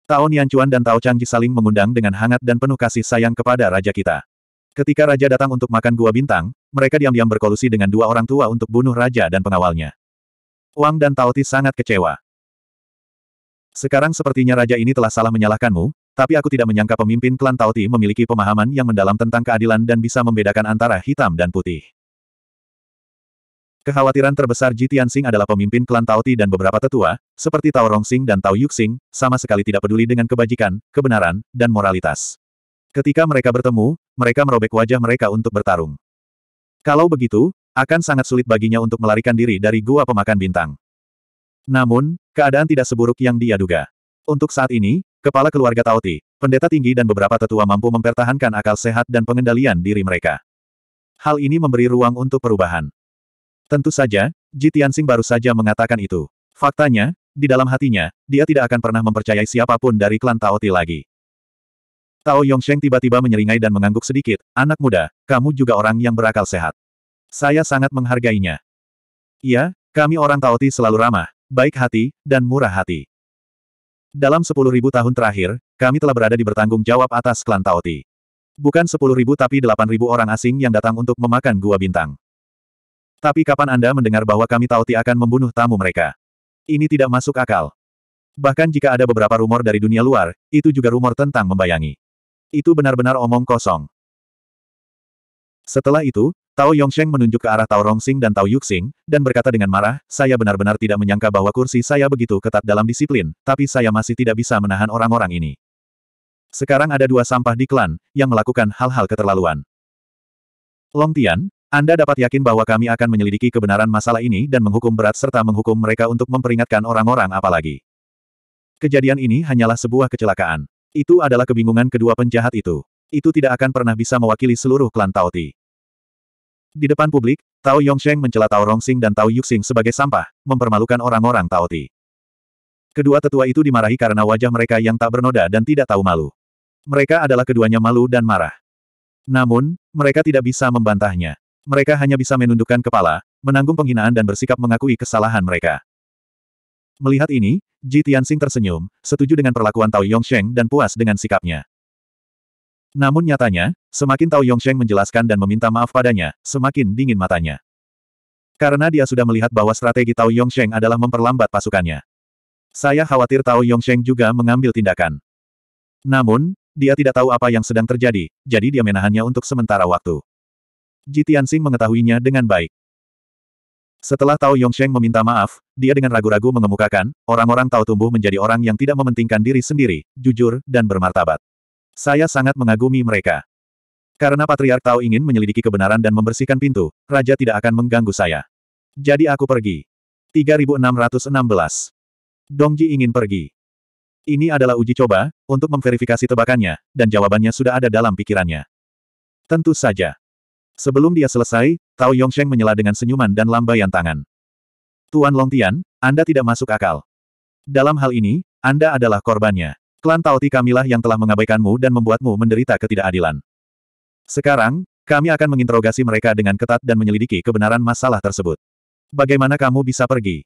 Tao Nianchuan dan Tao Changji saling mengundang dengan hangat dan penuh kasih sayang kepada raja kita. Ketika raja datang untuk makan gua bintang, mereka diam-diam berkolusi dengan dua orang tua untuk bunuh raja dan pengawalnya. Wang dan Tauti sangat kecewa. Sekarang sepertinya raja ini telah salah menyalahkanmu, tapi aku tidak menyangka pemimpin klan Tauti memiliki pemahaman yang mendalam tentang keadilan dan bisa membedakan antara hitam dan putih. Kekhawatiran terbesar Ji Tianxing adalah pemimpin klan Tao Ti dan beberapa tetua, seperti Tao Sing dan Tao Yuxing, sama sekali tidak peduli dengan kebajikan, kebenaran, dan moralitas. Ketika mereka bertemu, mereka merobek wajah mereka untuk bertarung. Kalau begitu, akan sangat sulit baginya untuk melarikan diri dari gua pemakan bintang. Namun, keadaan tidak seburuk yang dia duga. Untuk saat ini, kepala keluarga Tao Ti, pendeta tinggi dan beberapa tetua mampu mempertahankan akal sehat dan pengendalian diri mereka. Hal ini memberi ruang untuk perubahan. Tentu saja, Ji Tianxing baru saja mengatakan itu. Faktanya, di dalam hatinya, dia tidak akan pernah mempercayai siapapun dari klan Tao Ti lagi. Tao Yongsheng tiba-tiba menyeringai dan mengangguk sedikit, anak muda, kamu juga orang yang berakal sehat. Saya sangat menghargainya. Iya, kami orang Tao Ti selalu ramah, baik hati, dan murah hati. Dalam sepuluh ribu tahun terakhir, kami telah berada di bertanggung jawab atas klan Tao Ti. Bukan sepuluh ribu tapi delapan ribu orang asing yang datang untuk memakan gua bintang. Tapi kapan Anda mendengar bahwa kami Tauti akan membunuh tamu mereka? Ini tidak masuk akal. Bahkan jika ada beberapa rumor dari dunia luar, itu juga rumor tentang membayangi. Itu benar-benar omong kosong. Setelah itu, Tao Yongsheng menunjuk ke arah Tao Rongxing dan Tao Yuxing, dan berkata dengan marah, saya benar-benar tidak menyangka bahwa kursi saya begitu ketat dalam disiplin, tapi saya masih tidak bisa menahan orang-orang ini. Sekarang ada dua sampah di klan, yang melakukan hal-hal keterlaluan. Long Tian, anda dapat yakin bahwa kami akan menyelidiki kebenaran masalah ini dan menghukum berat serta menghukum mereka untuk memperingatkan orang-orang apalagi. Kejadian ini hanyalah sebuah kecelakaan. Itu adalah kebingungan kedua penjahat itu. Itu tidak akan pernah bisa mewakili seluruh klan Tao Ti. Di depan publik, Tao Yongsheng mencela Tao Rongxing dan Tao Yuxing sebagai sampah, mempermalukan orang-orang Tao Ti. Kedua tetua itu dimarahi karena wajah mereka yang tak bernoda dan tidak tahu malu. Mereka adalah keduanya malu dan marah. Namun, mereka tidak bisa membantahnya. Mereka hanya bisa menundukkan kepala, menanggung penghinaan dan bersikap mengakui kesalahan mereka. Melihat ini, Ji Tianxing tersenyum, setuju dengan perlakuan Tao Yongsheng dan puas dengan sikapnya. Namun nyatanya, semakin Tao Yongsheng menjelaskan dan meminta maaf padanya, semakin dingin matanya. Karena dia sudah melihat bahwa strategi Tao Yongsheng adalah memperlambat pasukannya. Saya khawatir Tao Yongsheng juga mengambil tindakan. Namun, dia tidak tahu apa yang sedang terjadi, jadi dia menahannya untuk sementara waktu. Ji Tianxing mengetahuinya dengan baik. Setelah Tao Yongsheng meminta maaf, dia dengan ragu-ragu mengemukakan, orang-orang Tao tumbuh menjadi orang yang tidak mementingkan diri sendiri, jujur, dan bermartabat. Saya sangat mengagumi mereka. Karena Patriark Tao ingin menyelidiki kebenaran dan membersihkan pintu, Raja tidak akan mengganggu saya. Jadi aku pergi. 3616 Dongji ingin pergi. Ini adalah uji coba, untuk memverifikasi tebakannya, dan jawabannya sudah ada dalam pikirannya. Tentu saja. Sebelum dia selesai, Tao Yongsheng menyela dengan senyuman dan lambaian tangan. Tuan Longtian, Anda tidak masuk akal. Dalam hal ini, Anda adalah korbannya. Klan Tao Ti kamilah yang telah mengabaikanmu dan membuatmu menderita ketidakadilan. Sekarang, kami akan menginterogasi mereka dengan ketat dan menyelidiki kebenaran masalah tersebut. Bagaimana kamu bisa pergi?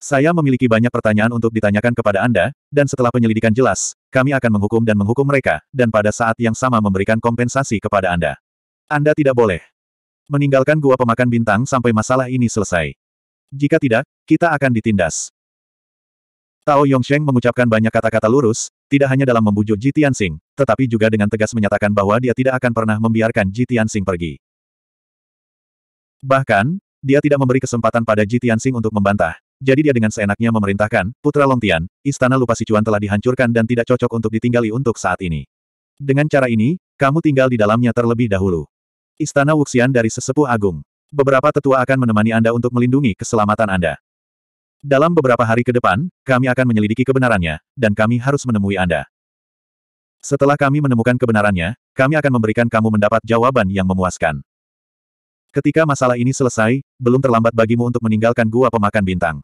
Saya memiliki banyak pertanyaan untuk ditanyakan kepada Anda, dan setelah penyelidikan jelas, kami akan menghukum dan menghukum mereka, dan pada saat yang sama memberikan kompensasi kepada Anda. Anda tidak boleh meninggalkan gua pemakan bintang sampai masalah ini selesai. Jika tidak, kita akan ditindas. Tao Yongsheng mengucapkan banyak kata-kata lurus, tidak hanya dalam membujuk Ji Tianxing, tetapi juga dengan tegas menyatakan bahwa dia tidak akan pernah membiarkan Ji Tianxing pergi. Bahkan, dia tidak memberi kesempatan pada Ji Tianxing untuk membantah, jadi dia dengan seenaknya memerintahkan, Putra Longtian, Istana Lupa Sichuan telah dihancurkan dan tidak cocok untuk ditinggali untuk saat ini. Dengan cara ini, kamu tinggal di dalamnya terlebih dahulu. Istana Wuxian dari Sesepuh Agung. Beberapa tetua akan menemani Anda untuk melindungi keselamatan Anda. Dalam beberapa hari ke depan, kami akan menyelidiki kebenarannya, dan kami harus menemui Anda. Setelah kami menemukan kebenarannya, kami akan memberikan kamu mendapat jawaban yang memuaskan. Ketika masalah ini selesai, belum terlambat bagimu untuk meninggalkan gua pemakan bintang.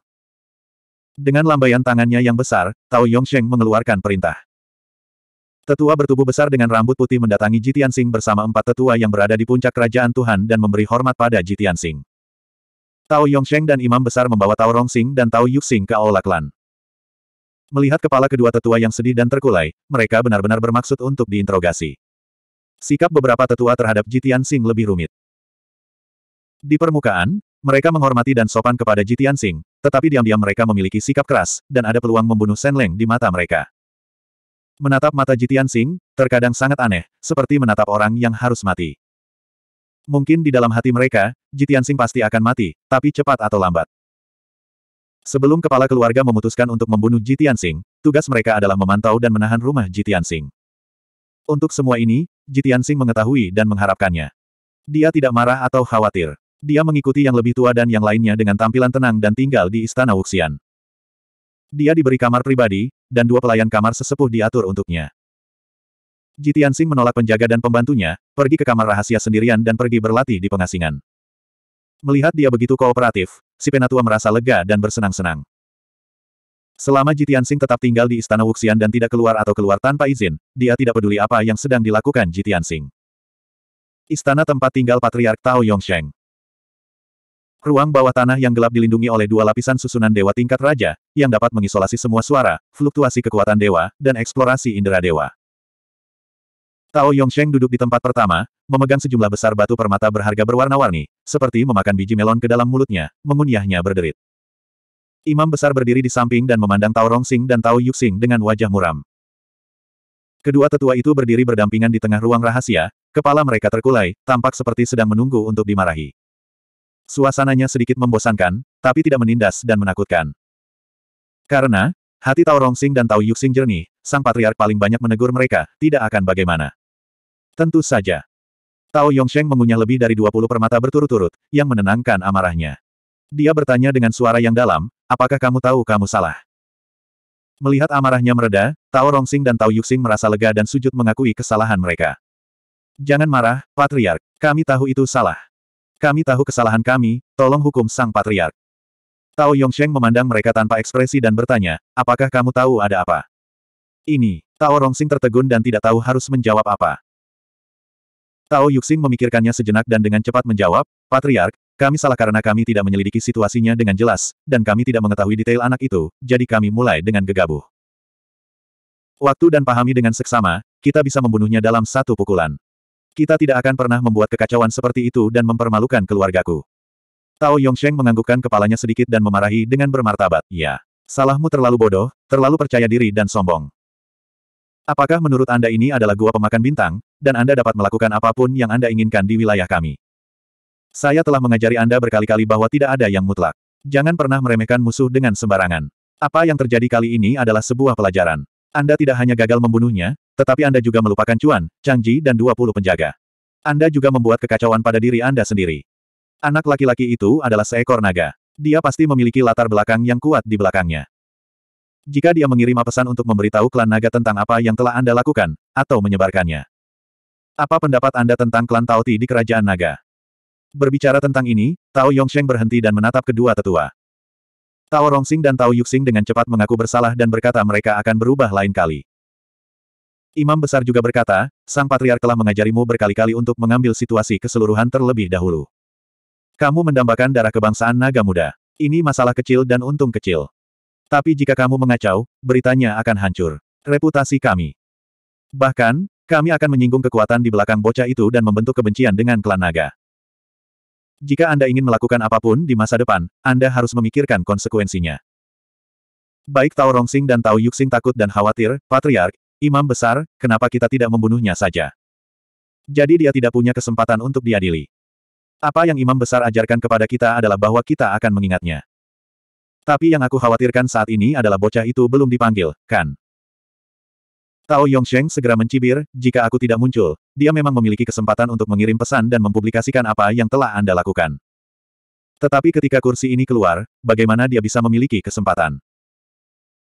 Dengan lambaian tangannya yang besar, Tao Yongsheng mengeluarkan perintah. Tetua bertubuh besar dengan rambut putih mendatangi Jitian Sing bersama empat tetua yang berada di puncak kerajaan Tuhan dan memberi hormat pada Jitian Sing. Tao Yongsheng dan Imam Besar membawa Tao Rongsing dan Tao Yuxing ke Aula Klan. Melihat kepala kedua tetua yang sedih dan terkulai, mereka benar-benar bermaksud untuk diinterogasi. Sikap beberapa tetua terhadap Jitian Sing lebih rumit. Di permukaan, mereka menghormati dan sopan kepada Jitian Sing, tetapi diam-diam mereka memiliki sikap keras, dan ada peluang membunuh Sen Leng di mata mereka. Menatap mata Jitian Sing, terkadang sangat aneh, seperti menatap orang yang harus mati. Mungkin di dalam hati mereka, Jitian Sing pasti akan mati, tapi cepat atau lambat. Sebelum kepala keluarga memutuskan untuk membunuh Jitian Sing, tugas mereka adalah memantau dan menahan rumah Jitian Sing. Untuk semua ini, Jitian Sing mengetahui dan mengharapkannya. Dia tidak marah atau khawatir. Dia mengikuti yang lebih tua dan yang lainnya dengan tampilan tenang dan tinggal di Istana Wuxian. Dia diberi kamar pribadi, dan dua pelayan kamar sesepuh diatur untuknya. Jitian Sing menolak penjaga dan pembantunya, pergi ke kamar rahasia sendirian dan pergi berlatih di pengasingan. Melihat dia begitu kooperatif, si Penatua merasa lega dan bersenang-senang. Selama Jitian Sing tetap tinggal di Istana Wuxian dan tidak keluar atau keluar tanpa izin, dia tidak peduli apa yang sedang dilakukan Jitian Sing. Istana tempat tinggal Patriark Tao Yongsheng. Ruang bawah tanah yang gelap dilindungi oleh dua lapisan susunan dewa tingkat raja, yang dapat mengisolasi semua suara, fluktuasi kekuatan dewa, dan eksplorasi indera dewa. Tao Yongsheng duduk di tempat pertama, memegang sejumlah besar batu permata berharga berwarna-warni, seperti memakan biji melon ke dalam mulutnya, mengunyahnya berderit. Imam besar berdiri di samping dan memandang Tao Rongsing dan Tao Yuxing dengan wajah muram. Kedua tetua itu berdiri berdampingan di tengah ruang rahasia, kepala mereka terkulai, tampak seperti sedang menunggu untuk dimarahi. Suasananya sedikit membosankan, tapi tidak menindas dan menakutkan. Karena, hati Tao Rongsing dan Tao Yuxing jernih, sang patriark paling banyak menegur mereka, tidak akan bagaimana. Tentu saja. Tao Yongsheng mengunyah lebih dari 20 permata berturut-turut, yang menenangkan amarahnya. Dia bertanya dengan suara yang dalam, apakah kamu tahu kamu salah? Melihat amarahnya mereda, Tao Rongsing dan Tao Yuxing merasa lega dan sujud mengakui kesalahan mereka. Jangan marah, Patriark, kami tahu itu salah. Kami tahu kesalahan kami, tolong hukum sang patriark. Tao Yongsheng memandang mereka tanpa ekspresi dan bertanya, apakah kamu tahu ada apa? Ini, Tao Rongsing tertegun dan tidak tahu harus menjawab apa. Tao Yuxing memikirkannya sejenak dan dengan cepat menjawab, Patriark, kami salah karena kami tidak menyelidiki situasinya dengan jelas, dan kami tidak mengetahui detail anak itu, jadi kami mulai dengan gegabah. Waktu dan pahami dengan seksama, kita bisa membunuhnya dalam satu pukulan. Kita tidak akan pernah membuat kekacauan seperti itu dan mempermalukan keluargaku. Tao Yongsheng menganggukkan kepalanya sedikit dan memarahi dengan bermartabat. Ya, salahmu terlalu bodoh, terlalu percaya diri dan sombong. Apakah menurut Anda ini adalah gua pemakan bintang, dan Anda dapat melakukan apapun yang Anda inginkan di wilayah kami? Saya telah mengajari Anda berkali-kali bahwa tidak ada yang mutlak. Jangan pernah meremehkan musuh dengan sembarangan. Apa yang terjadi kali ini adalah sebuah pelajaran. Anda tidak hanya gagal membunuhnya, tetapi Anda juga melupakan Cuan, Changji dan 20 penjaga. Anda juga membuat kekacauan pada diri Anda sendiri. Anak laki-laki itu adalah seekor naga. Dia pasti memiliki latar belakang yang kuat di belakangnya. Jika dia mengirim pesan untuk memberitahu klan naga tentang apa yang telah Anda lakukan, atau menyebarkannya. Apa pendapat Anda tentang klan Tauti di Kerajaan Naga? Berbicara tentang ini, Tao Yongsheng berhenti dan menatap kedua tetua. Tao Rongxing dan Tao Yuxing dengan cepat mengaku bersalah dan berkata mereka akan berubah lain kali. Imam besar juga berkata, Sang Patriark telah mengajarimu berkali-kali untuk mengambil situasi keseluruhan terlebih dahulu. Kamu mendambakan darah kebangsaan naga muda. Ini masalah kecil dan untung kecil. Tapi jika kamu mengacau, beritanya akan hancur. Reputasi kami. Bahkan, kami akan menyinggung kekuatan di belakang bocah itu dan membentuk kebencian dengan klan naga. Jika Anda ingin melakukan apapun di masa depan, Anda harus memikirkan konsekuensinya. Baik Tao Rongsing dan Tao Yuxing takut dan khawatir, Patriark, Imam besar, kenapa kita tidak membunuhnya saja? Jadi dia tidak punya kesempatan untuk diadili. Apa yang Imam besar ajarkan kepada kita adalah bahwa kita akan mengingatnya. Tapi yang aku khawatirkan saat ini adalah bocah itu belum dipanggil, kan? Tao Yongsheng segera mencibir, jika aku tidak muncul, dia memang memiliki kesempatan untuk mengirim pesan dan mempublikasikan apa yang telah Anda lakukan. Tetapi ketika kursi ini keluar, bagaimana dia bisa memiliki kesempatan?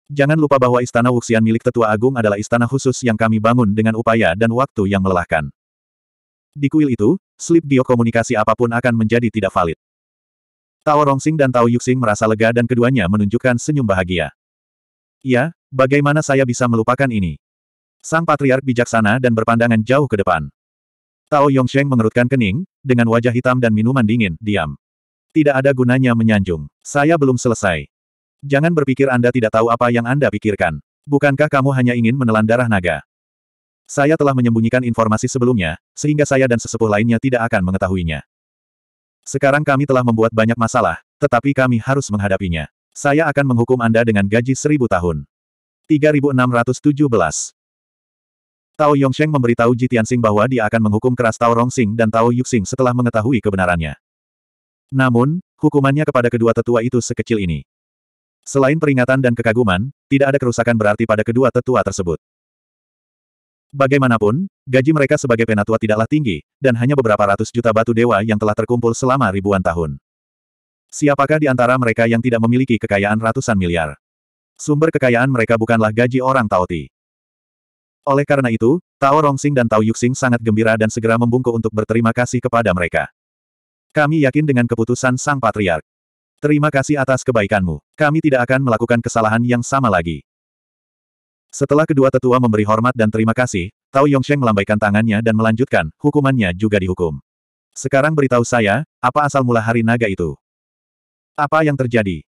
Jangan lupa bahwa Istana Wuxian milik Tetua Agung adalah istana khusus yang kami bangun dengan upaya dan waktu yang melelahkan. Di kuil itu, slip dio komunikasi apapun akan menjadi tidak valid. Tao Rongxing dan Tao Yuxing merasa lega dan keduanya menunjukkan senyum bahagia. Ya, bagaimana saya bisa melupakan ini? Sang Patriark bijaksana dan berpandangan jauh ke depan. Tao Yongsheng mengerutkan kening, dengan wajah hitam dan minuman dingin, diam. Tidak ada gunanya menyanjung. Saya belum selesai. Jangan berpikir Anda tidak tahu apa yang Anda pikirkan. Bukankah kamu hanya ingin menelan darah naga? Saya telah menyembunyikan informasi sebelumnya, sehingga saya dan sesepuh lainnya tidak akan mengetahuinya. Sekarang kami telah membuat banyak masalah, tetapi kami harus menghadapinya. Saya akan menghukum Anda dengan gaji seribu tahun. 3617 Tao Yongsheng memberitahu Ji Tianxing bahwa dia akan menghukum keras Tao Rongxing dan Tao Yuxing setelah mengetahui kebenarannya. Namun, hukumannya kepada kedua tetua itu sekecil ini. Selain peringatan dan kekaguman, tidak ada kerusakan berarti pada kedua tetua tersebut. Bagaimanapun, gaji mereka sebagai penatua tidaklah tinggi, dan hanya beberapa ratus juta batu dewa yang telah terkumpul selama ribuan tahun. Siapakah di antara mereka yang tidak memiliki kekayaan ratusan miliar? Sumber kekayaan mereka bukanlah gaji orang Taoti. Oleh karena itu, Tao Rongxing dan Tao Yuxing sangat gembira dan segera membungkuk untuk berterima kasih kepada mereka. Kami yakin dengan keputusan Sang Patriark. Terima kasih atas kebaikanmu. Kami tidak akan melakukan kesalahan yang sama lagi. Setelah kedua tetua memberi hormat dan terima kasih, Tao Yongsheng melambaikan tangannya dan melanjutkan, hukumannya juga dihukum. Sekarang beritahu saya, apa asal mula hari naga itu? Apa yang terjadi?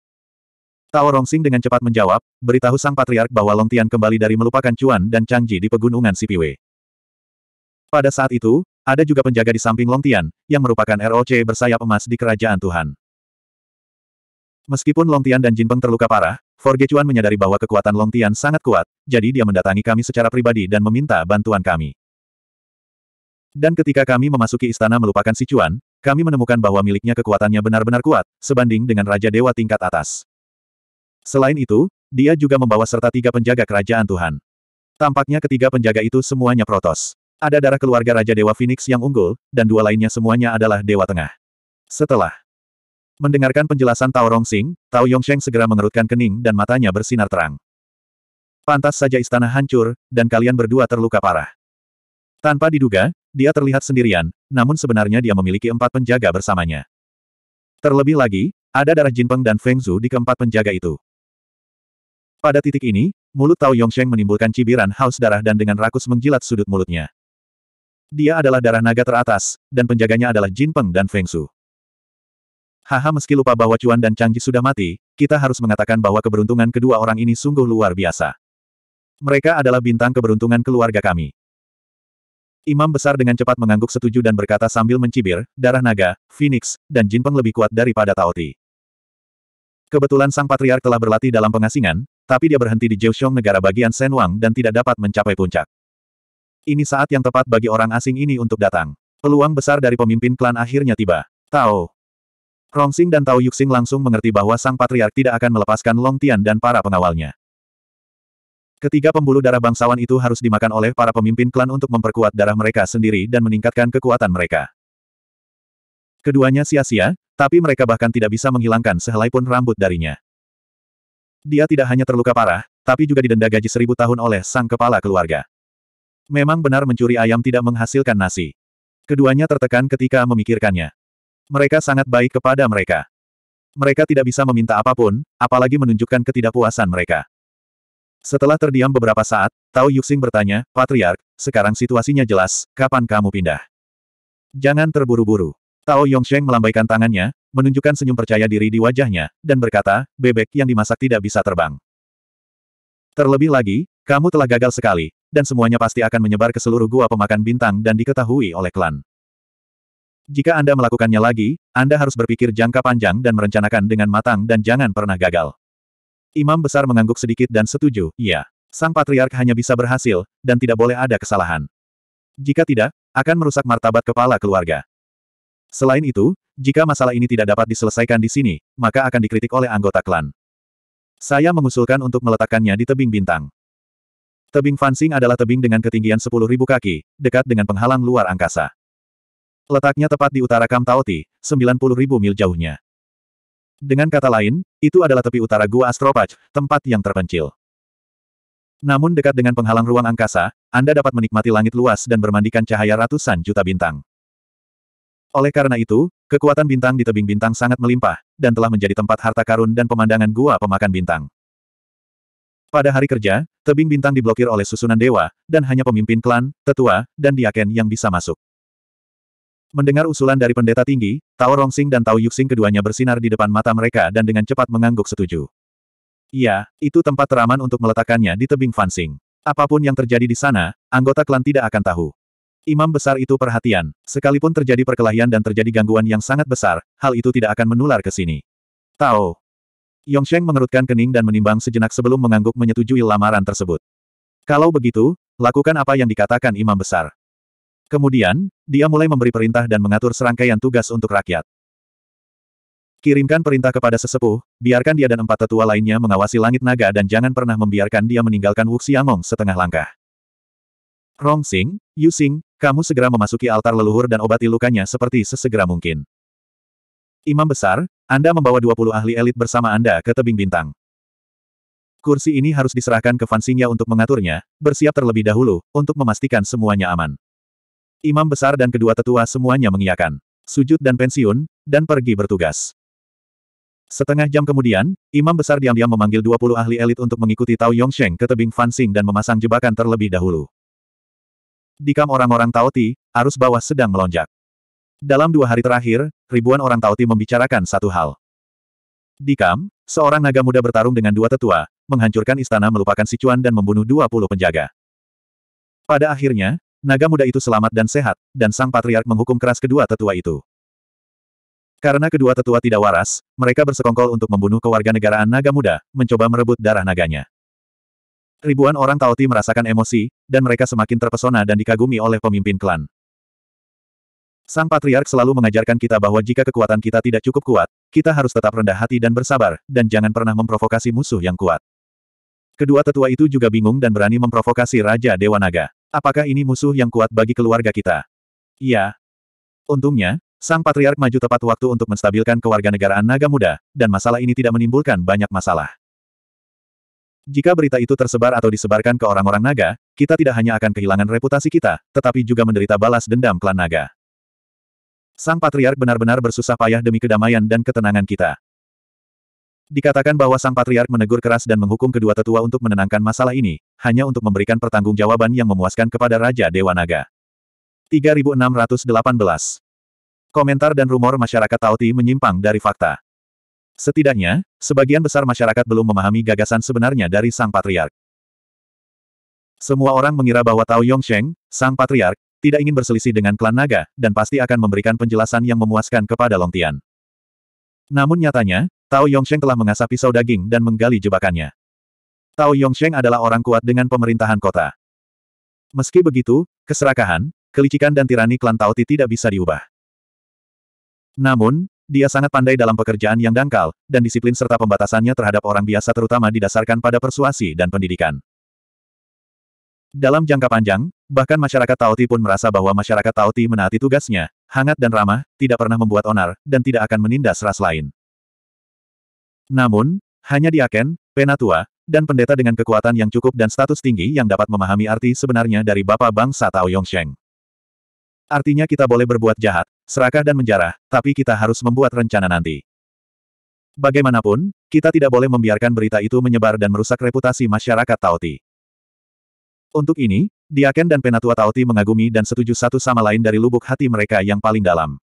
Tao Rongxing dengan cepat menjawab, beritahu sang patriark bahwa Long Tian kembali dari melupakan Cuan dan Changji di pegunungan Sipiwe. Pada saat itu, ada juga penjaga di samping Long Tian, yang merupakan ROC bersayap emas di kerajaan Tuhan. Meskipun Long Tian dan Jin Peng terluka parah, Forge Forgecuan menyadari bahwa kekuatan Long Tian sangat kuat, jadi dia mendatangi kami secara pribadi dan meminta bantuan kami. Dan ketika kami memasuki istana melupakan si Cuan, kami menemukan bahwa miliknya kekuatannya benar-benar kuat, sebanding dengan Raja Dewa tingkat atas. Selain itu, dia juga membawa serta tiga penjaga kerajaan Tuhan. Tampaknya ketiga penjaga itu semuanya protos. Ada darah keluarga Raja Dewa Phoenix yang unggul, dan dua lainnya semuanya adalah Dewa Tengah. Setelah Mendengarkan penjelasan Tao Rongxing, Tao Yongsheng segera mengerutkan kening dan matanya bersinar terang. Pantas saja istana hancur, dan kalian berdua terluka parah. Tanpa diduga, dia terlihat sendirian, namun sebenarnya dia memiliki empat penjaga bersamanya. Terlebih lagi, ada darah Jinpeng dan Feng Zhu di keempat penjaga itu. Pada titik ini, mulut Tao Yongsheng menimbulkan cibiran haus darah dan dengan rakus menjilat sudut mulutnya. Dia adalah darah naga teratas, dan penjaganya adalah Jinpeng dan Feng Zhu. Haha meski lupa bahwa Cuan dan Changji sudah mati, kita harus mengatakan bahwa keberuntungan kedua orang ini sungguh luar biasa. Mereka adalah bintang keberuntungan keluarga kami. Imam besar dengan cepat mengangguk setuju dan berkata sambil mencibir, darah naga, phoenix, dan jin peng lebih kuat daripada Taoti. Kebetulan sang patriark telah berlatih dalam pengasingan, tapi dia berhenti di Jiuxiong negara bagian Wang dan tidak dapat mencapai puncak. Ini saat yang tepat bagi orang asing ini untuk datang. Peluang besar dari pemimpin klan akhirnya tiba. Tao, Rongsing dan Tao Yuxing langsung mengerti bahwa sang patriark tidak akan melepaskan Long Tian dan para pengawalnya. Ketiga pembuluh darah bangsawan itu harus dimakan oleh para pemimpin klan untuk memperkuat darah mereka sendiri dan meningkatkan kekuatan mereka. Keduanya sia-sia, tapi mereka bahkan tidak bisa menghilangkan sehelai pun rambut darinya. Dia tidak hanya terluka parah, tapi juga didenda gaji seribu tahun oleh sang kepala keluarga. Memang benar mencuri ayam tidak menghasilkan nasi. Keduanya tertekan ketika memikirkannya. Mereka sangat baik kepada mereka. Mereka tidak bisa meminta apapun, apalagi menunjukkan ketidakpuasan mereka. Setelah terdiam beberapa saat, Tao Yuxing bertanya, Patriark, sekarang situasinya jelas, kapan kamu pindah? Jangan terburu-buru. Tao Yongsheng melambaikan tangannya, menunjukkan senyum percaya diri di wajahnya, dan berkata, bebek yang dimasak tidak bisa terbang. Terlebih lagi, kamu telah gagal sekali, dan semuanya pasti akan menyebar ke seluruh gua pemakan bintang dan diketahui oleh klan. Jika Anda melakukannya lagi, Anda harus berpikir jangka panjang dan merencanakan dengan matang dan jangan pernah gagal. Imam besar mengangguk sedikit dan setuju, ya. Sang patriark hanya bisa berhasil, dan tidak boleh ada kesalahan. Jika tidak, akan merusak martabat kepala keluarga. Selain itu, jika masalah ini tidak dapat diselesaikan di sini, maka akan dikritik oleh anggota klan. Saya mengusulkan untuk meletakkannya di tebing bintang. Tebing Fansing adalah tebing dengan ketinggian 10.000 kaki, dekat dengan penghalang luar angkasa. Letaknya tepat di utara Kamtaoti, 90.000 mil jauhnya. Dengan kata lain, itu adalah tepi utara Gua Astropach, tempat yang terpencil. Namun dekat dengan penghalang ruang angkasa, Anda dapat menikmati langit luas dan bermandikan cahaya ratusan juta bintang. Oleh karena itu, kekuatan bintang di tebing bintang sangat melimpah, dan telah menjadi tempat harta karun dan pemandangan gua pemakan bintang. Pada hari kerja, tebing bintang diblokir oleh susunan dewa, dan hanya pemimpin klan, tetua, dan diaken yang bisa masuk. Mendengar usulan dari pendeta tinggi, Tao Rongsing dan Tao Yuxing keduanya bersinar di depan mata mereka dan dengan cepat mengangguk setuju. Iya, itu tempat teraman untuk meletakkannya di tebing Fansing. Apapun yang terjadi di sana, anggota klan tidak akan tahu. Imam besar itu perhatian, sekalipun terjadi perkelahian dan terjadi gangguan yang sangat besar, hal itu tidak akan menular ke sini. Tao. Yongsheng mengerutkan kening dan menimbang sejenak sebelum mengangguk menyetujui lamaran tersebut. Kalau begitu, lakukan apa yang dikatakan imam besar. Kemudian, dia mulai memberi perintah dan mengatur serangkaian tugas untuk rakyat. Kirimkan perintah kepada sesepuh, biarkan dia dan empat tetua lainnya mengawasi langit naga dan jangan pernah membiarkan dia meninggalkan Wuxiangong setengah langkah. Rong Yuxing, kamu segera memasuki altar leluhur dan obati lukanya seperti sesegera mungkin. Imam Besar, Anda membawa 20 ahli elit bersama Anda ke tebing bintang. Kursi ini harus diserahkan ke Fansinya untuk mengaturnya, bersiap terlebih dahulu, untuk memastikan semuanya aman. Imam besar dan kedua tetua semuanya mengiyakan. Sujud dan pensiun, dan pergi bertugas. Setengah jam kemudian, Imam Besar diam-diam memanggil 20 ahli elit untuk mengikuti Tao Yongsheng ke tebing Fansing dan memasang jebakan terlebih dahulu. Di kam orang-orang Tao Ti, arus bawah sedang melonjak. Dalam dua hari terakhir, ribuan orang Tao Ti membicarakan satu hal. Di kam, seorang naga muda bertarung dengan dua tetua, menghancurkan istana melupakan Sichuan dan membunuh 20 penjaga. Pada akhirnya, Naga muda itu selamat dan sehat, dan sang patriark menghukum keras kedua tetua itu. Karena kedua tetua tidak waras, mereka bersekongkol untuk membunuh kewarganegaraan naga muda, mencoba merebut darah naganya. Ribuan orang Taoti merasakan emosi, dan mereka semakin terpesona dan dikagumi oleh pemimpin klan. Sang Patriark selalu mengajarkan kita bahwa jika kekuatan kita tidak cukup kuat, kita harus tetap rendah hati dan bersabar, dan jangan pernah memprovokasi musuh yang kuat. Kedua tetua itu juga bingung dan berani memprovokasi Raja Dewa Naga. Apakah ini musuh yang kuat bagi keluarga kita? Iya. Untungnya, Sang Patriark maju tepat waktu untuk menstabilkan kewarganegaraan naga muda, dan masalah ini tidak menimbulkan banyak masalah. Jika berita itu tersebar atau disebarkan ke orang-orang naga, kita tidak hanya akan kehilangan reputasi kita, tetapi juga menderita balas dendam klan naga. Sang Patriark benar-benar bersusah payah demi kedamaian dan ketenangan kita. Dikatakan bahwa sang patriark menegur keras dan menghukum kedua tetua untuk menenangkan masalah ini, hanya untuk memberikan pertanggungjawaban yang memuaskan kepada Raja Dewa Naga. 3618 Komentar dan rumor masyarakat Tauti menyimpang dari fakta. Setidaknya, sebagian besar masyarakat belum memahami gagasan sebenarnya dari sang patriark. Semua orang mengira bahwa Tao Yongsheng, sang patriark, tidak ingin berselisih dengan klan naga, dan pasti akan memberikan penjelasan yang memuaskan kepada Longtian. Namun nyatanya, Tao Yongsheng telah mengasah pisau daging dan menggali jebakannya. Tao Yongsheng adalah orang kuat dengan pemerintahan kota. Meski begitu, keserakahan, kelicikan dan tirani klan Tao Ti tidak bisa diubah. Namun, dia sangat pandai dalam pekerjaan yang dangkal, dan disiplin serta pembatasannya terhadap orang biasa terutama didasarkan pada persuasi dan pendidikan. Dalam jangka panjang, bahkan masyarakat Tao Ti pun merasa bahwa masyarakat Tao Ti menaati tugasnya, hangat dan ramah, tidak pernah membuat onar, dan tidak akan menindas ras lain. Namun, hanya di Aken, Penatua, dan pendeta dengan kekuatan yang cukup dan status tinggi yang dapat memahami arti sebenarnya dari Bapak Bangsa Tao Yongsheng. Artinya kita boleh berbuat jahat, serakah dan menjarah, tapi kita harus membuat rencana nanti. Bagaimanapun, kita tidak boleh membiarkan berita itu menyebar dan merusak reputasi masyarakat Taoti. Untuk ini, Diaken dan Penatua Taoti mengagumi dan setuju satu sama lain dari lubuk hati mereka yang paling dalam.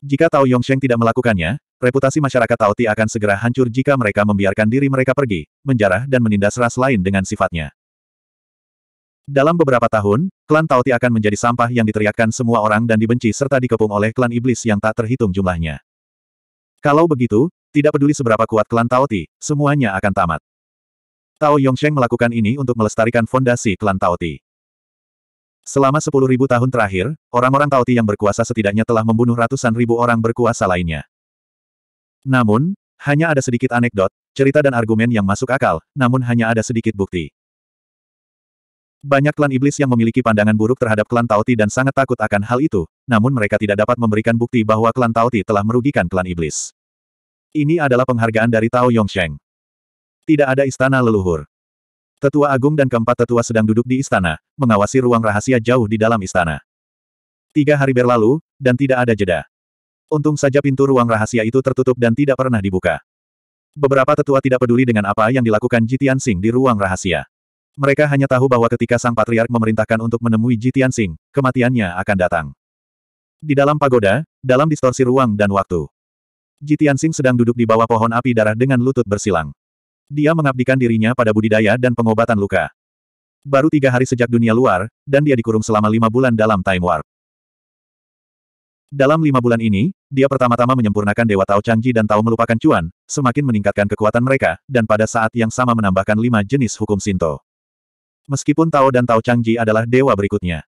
Jika Tao Yongsheng tidak melakukannya, reputasi masyarakat Tauti akan segera hancur jika mereka membiarkan diri mereka pergi, menjarah dan menindas ras lain dengan sifatnya. Dalam beberapa tahun, klan Tauti akan menjadi sampah yang diteriakkan semua orang dan dibenci serta dikepung oleh klan iblis yang tak terhitung jumlahnya. Kalau begitu, tidak peduli seberapa kuat klan Tauti, semuanya akan tamat. Tao Yongsheng melakukan ini untuk melestarikan fondasi klan Tauti. Selama 10.000 tahun terakhir, orang-orang Tauti yang berkuasa setidaknya telah membunuh ratusan ribu orang berkuasa lainnya. Namun, hanya ada sedikit anekdot, cerita dan argumen yang masuk akal, namun hanya ada sedikit bukti. Banyak klan iblis yang memiliki pandangan buruk terhadap klan Tauti dan sangat takut akan hal itu, namun mereka tidak dapat memberikan bukti bahwa klan Tauti telah merugikan klan iblis. Ini adalah penghargaan dari Tao Yongsheng. Tidak ada istana leluhur. Tetua Agung dan keempat tetua sedang duduk di istana, mengawasi ruang rahasia jauh di dalam istana. Tiga hari berlalu, dan tidak ada jeda. Untung saja pintu ruang rahasia itu tertutup dan tidak pernah dibuka. Beberapa tetua tidak peduli dengan apa yang dilakukan Jitian Sing di ruang rahasia. Mereka hanya tahu bahwa ketika sang patriark memerintahkan untuk menemui Jitian Sing, kematiannya akan datang. Di dalam pagoda, dalam distorsi ruang dan waktu. Jitian Sing sedang duduk di bawah pohon api darah dengan lutut bersilang. Dia mengabdikan dirinya pada budidaya dan pengobatan luka. Baru tiga hari sejak dunia luar, dan dia dikurung selama lima bulan dalam time warp. Dalam lima bulan ini, dia pertama-tama menyempurnakan Dewa Tao Changji dan Tao melupakan Cuan, semakin meningkatkan kekuatan mereka, dan pada saat yang sama menambahkan lima jenis hukum Sinto. Meskipun Tao dan Tao Changji adalah dewa berikutnya.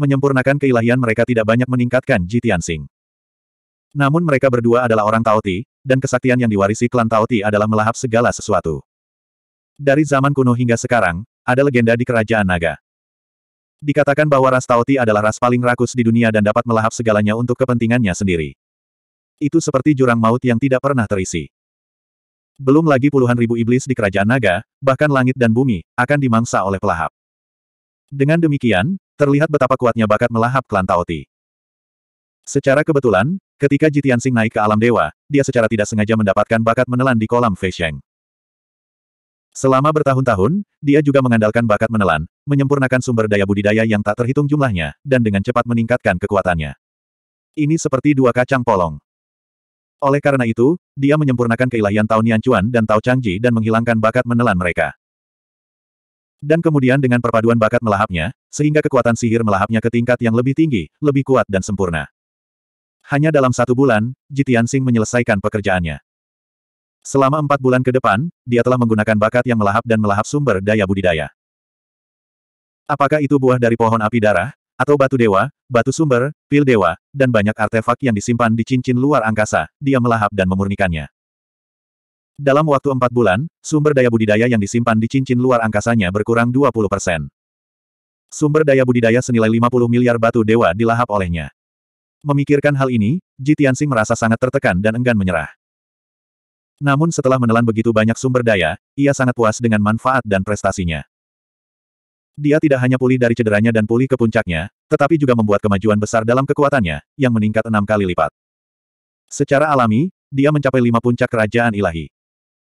Menyempurnakan keilahian mereka tidak banyak meningkatkan Ji Tianxing. Namun mereka berdua adalah orang Tao Ti, dan kesaktian yang diwarisi klan Tao Ti adalah melahap segala sesuatu. Dari zaman kuno hingga sekarang, ada legenda di kerajaan naga. Dikatakan bahwa ras Tauti adalah ras paling rakus di dunia dan dapat melahap segalanya untuk kepentingannya sendiri. Itu seperti jurang maut yang tidak pernah terisi. Belum lagi puluhan ribu iblis di kerajaan naga, bahkan langit dan bumi, akan dimangsa oleh pelahap. Dengan demikian, terlihat betapa kuatnya bakat melahap klan Tauti. Secara kebetulan, ketika Jitian Sing naik ke alam dewa, dia secara tidak sengaja mendapatkan bakat menelan di kolam Fei Sheng. Selama bertahun-tahun, dia juga mengandalkan bakat menelan, menyempurnakan sumber daya budidaya yang tak terhitung jumlahnya, dan dengan cepat meningkatkan kekuatannya. Ini seperti dua kacang polong. Oleh karena itu, dia menyempurnakan keilahian Tao Nianchuan dan Tao Changji dan menghilangkan bakat menelan mereka. Dan kemudian dengan perpaduan bakat melahapnya, sehingga kekuatan sihir melahapnya ke tingkat yang lebih tinggi, lebih kuat dan sempurna. Hanya dalam satu bulan, Jitian Sing menyelesaikan pekerjaannya. Selama empat bulan ke depan, dia telah menggunakan bakat yang melahap dan melahap sumber daya budidaya. Apakah itu buah dari pohon api darah, atau batu dewa, batu sumber, pil dewa, dan banyak artefak yang disimpan di cincin luar angkasa, dia melahap dan memurnikannya. Dalam waktu empat bulan, sumber daya budidaya yang disimpan di cincin luar angkasanya berkurang 20 persen. Sumber daya budidaya senilai 50 miliar batu dewa dilahap olehnya. Memikirkan hal ini, Ji Tianxing merasa sangat tertekan dan enggan menyerah. Namun setelah menelan begitu banyak sumber daya, ia sangat puas dengan manfaat dan prestasinya. Dia tidak hanya pulih dari cederanya dan pulih ke puncaknya, tetapi juga membuat kemajuan besar dalam kekuatannya, yang meningkat enam kali lipat. Secara alami, dia mencapai lima puncak kerajaan ilahi.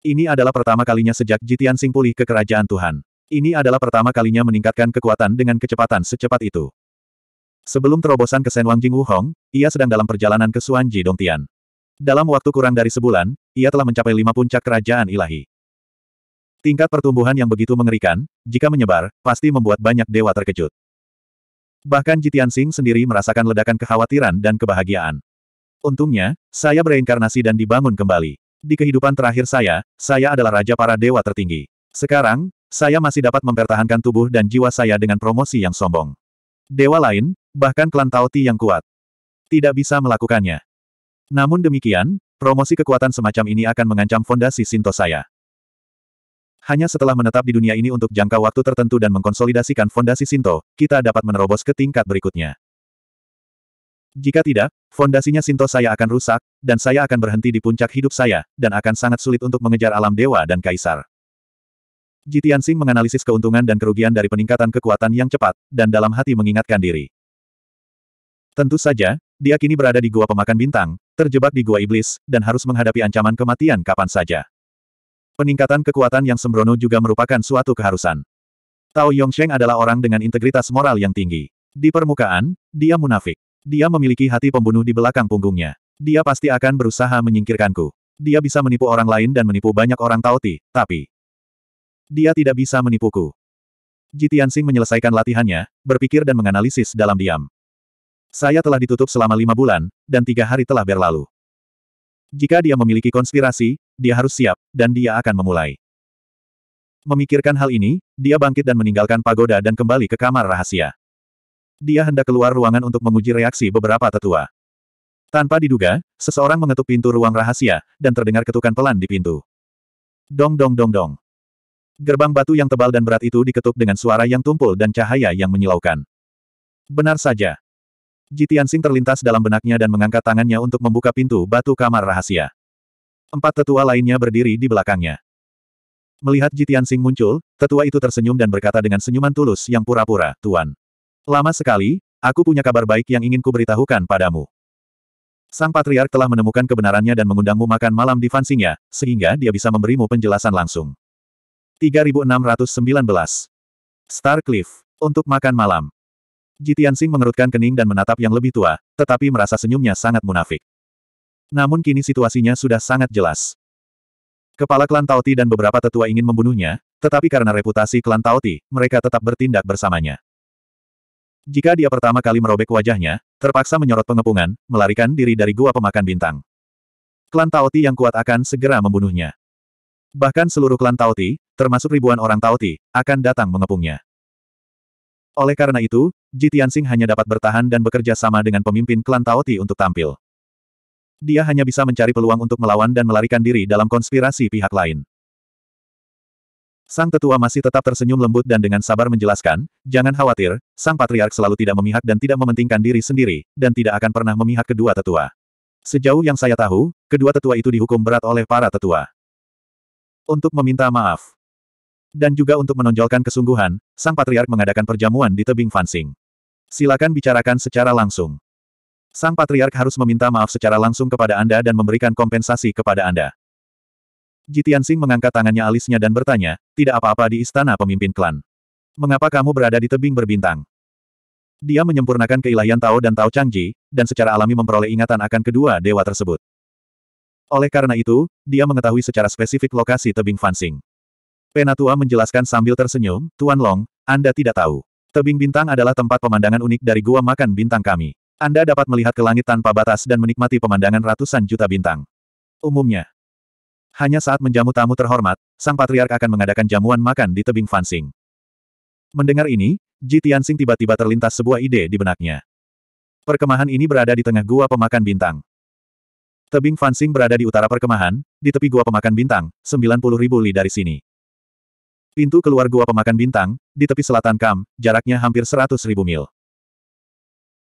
Ini adalah pertama kalinya sejak Jitian Sing pulih ke kerajaan Tuhan. Ini adalah pertama kalinya meningkatkan kekuatan dengan kecepatan secepat itu. Sebelum terobosan ke Senwang Jing Wuhong, ia sedang dalam perjalanan ke Suan Ji Dongtian. Dalam waktu kurang dari sebulan, ia telah mencapai lima puncak kerajaan ilahi. Tingkat pertumbuhan yang begitu mengerikan, jika menyebar, pasti membuat banyak dewa terkejut. Bahkan Jitian Sing sendiri merasakan ledakan kekhawatiran dan kebahagiaan. Untungnya, saya bereinkarnasi dan dibangun kembali. Di kehidupan terakhir saya, saya adalah raja para dewa tertinggi. Sekarang, saya masih dapat mempertahankan tubuh dan jiwa saya dengan promosi yang sombong. Dewa lain, bahkan klan Tao Ti yang kuat, tidak bisa melakukannya. Namun demikian, promosi kekuatan semacam ini akan mengancam fondasi Sinto saya. Hanya setelah menetap di dunia ini untuk jangka waktu tertentu dan mengkonsolidasikan fondasi Sinto, kita dapat menerobos ke tingkat berikutnya. Jika tidak, fondasinya Sinto saya akan rusak, dan saya akan berhenti di puncak hidup saya, dan akan sangat sulit untuk mengejar alam dewa dan kaisar. Jitian Singh menganalisis keuntungan dan kerugian dari peningkatan kekuatan yang cepat, dan dalam hati mengingatkan diri. Tentu saja, dia kini berada di gua pemakan bintang, terjebak di gua iblis, dan harus menghadapi ancaman kematian kapan saja. Peningkatan kekuatan yang sembrono juga merupakan suatu keharusan. Tao Yongsheng adalah orang dengan integritas moral yang tinggi. Di permukaan, dia munafik. Dia memiliki hati pembunuh di belakang punggungnya. Dia pasti akan berusaha menyingkirkanku. Dia bisa menipu orang lain dan menipu banyak orang Taoti, tapi... Dia tidak bisa menipuku. Sing menyelesaikan latihannya, berpikir dan menganalisis dalam diam. Saya telah ditutup selama lima bulan, dan tiga hari telah berlalu. Jika dia memiliki konspirasi, dia harus siap, dan dia akan memulai. Memikirkan hal ini, dia bangkit dan meninggalkan pagoda dan kembali ke kamar rahasia. Dia hendak keluar ruangan untuk menguji reaksi beberapa tetua. Tanpa diduga, seseorang mengetuk pintu ruang rahasia, dan terdengar ketukan pelan di pintu. Dong dong dong dong. Gerbang batu yang tebal dan berat itu diketuk dengan suara yang tumpul dan cahaya yang menyilaukan. Benar saja, Jitian Jitiansing terlintas dalam benaknya dan mengangkat tangannya untuk membuka pintu batu kamar rahasia. Empat tetua lainnya berdiri di belakangnya. Melihat Jitian Jitiansing muncul, tetua itu tersenyum dan berkata dengan senyuman tulus yang pura-pura, Tuan. Lama sekali, aku punya kabar baik yang ingin kuberitahukan padamu. Sang Patriark telah menemukan kebenarannya dan mengundangmu makan malam di fansingnya, sehingga dia bisa memberimu penjelasan langsung. 3619 Starcliff. Untuk makan malam. Jitian Sing mengerutkan kening dan menatap yang lebih tua, tetapi merasa senyumnya sangat munafik. Namun kini situasinya sudah sangat jelas. Kepala klan Tauti dan beberapa tetua ingin membunuhnya, tetapi karena reputasi klan Tauti, mereka tetap bertindak bersamanya. Jika dia pertama kali merobek wajahnya, terpaksa menyorot pengepungan, melarikan diri dari gua pemakan bintang. Klan Tauti yang kuat akan segera membunuhnya. Bahkan seluruh klan Tauti, termasuk ribuan orang Tauti, akan datang mengepungnya. Oleh karena itu, Ji Tianxing hanya dapat bertahan dan bekerja sama dengan pemimpin klan Taoti untuk tampil. Dia hanya bisa mencari peluang untuk melawan dan melarikan diri dalam konspirasi pihak lain. Sang tetua masih tetap tersenyum lembut dan dengan sabar menjelaskan, jangan khawatir, sang patriark selalu tidak memihak dan tidak mementingkan diri sendiri, dan tidak akan pernah memihak kedua tetua. Sejauh yang saya tahu, kedua tetua itu dihukum berat oleh para tetua. Untuk meminta maaf, dan juga untuk menonjolkan kesungguhan, Sang Patriark mengadakan perjamuan di tebing Fansing. Silakan bicarakan secara langsung. Sang Patriark harus meminta maaf secara langsung kepada Anda dan memberikan kompensasi kepada Anda. Jitiansing mengangkat tangannya alisnya dan bertanya, tidak apa-apa di istana pemimpin klan. Mengapa kamu berada di tebing berbintang? Dia menyempurnakan keilahian Tao dan Tao Changji, dan secara alami memperoleh ingatan akan kedua dewa tersebut. Oleh karena itu, dia mengetahui secara spesifik lokasi tebing Fansing. Penatua menjelaskan sambil tersenyum, Tuan Long, Anda tidak tahu. Tebing Bintang adalah tempat pemandangan unik dari Gua Makan Bintang kami. Anda dapat melihat ke langit tanpa batas dan menikmati pemandangan ratusan juta bintang. Umumnya, hanya saat menjamu tamu terhormat, Sang Patriark akan mengadakan jamuan makan di tebing Fansing. Mendengar ini, Ji Tianxing tiba-tiba terlintas sebuah ide di benaknya. Perkemahan ini berada di tengah gua pemakan bintang. Tebing Fansing berada di utara perkemahan, di tepi gua pemakan bintang, 90.000 li dari sini. Pintu keluar gua pemakan bintang, di tepi selatan Kam, jaraknya hampir seratus ribu mil.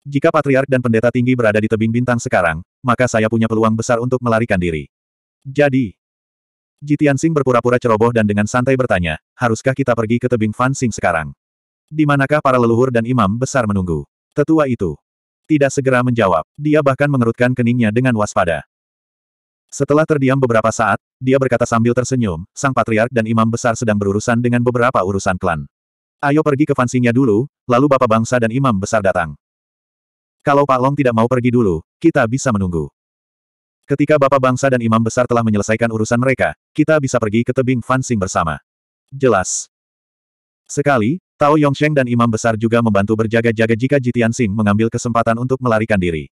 Jika patriark dan pendeta tinggi berada di tebing bintang sekarang, maka saya punya peluang besar untuk melarikan diri. Jadi, Jitian Sing berpura-pura ceroboh dan dengan santai bertanya, haruskah kita pergi ke tebing Fan Sing sekarang? Di manakah para leluhur dan imam besar menunggu? Tetua itu tidak segera menjawab. Dia bahkan mengerutkan keningnya dengan waspada. Setelah terdiam beberapa saat, dia berkata sambil tersenyum, sang patriark dan imam besar sedang berurusan dengan beberapa urusan klan. Ayo pergi ke fansinya dulu, lalu bapak bangsa dan imam besar datang. Kalau Pak Long tidak mau pergi dulu, kita bisa menunggu. Ketika bapak bangsa dan imam besar telah menyelesaikan urusan mereka, kita bisa pergi ke tebing fansing bersama. Jelas. Sekali, Tao Yongsheng dan imam besar juga membantu berjaga-jaga jika Jitian Sing mengambil kesempatan untuk melarikan diri.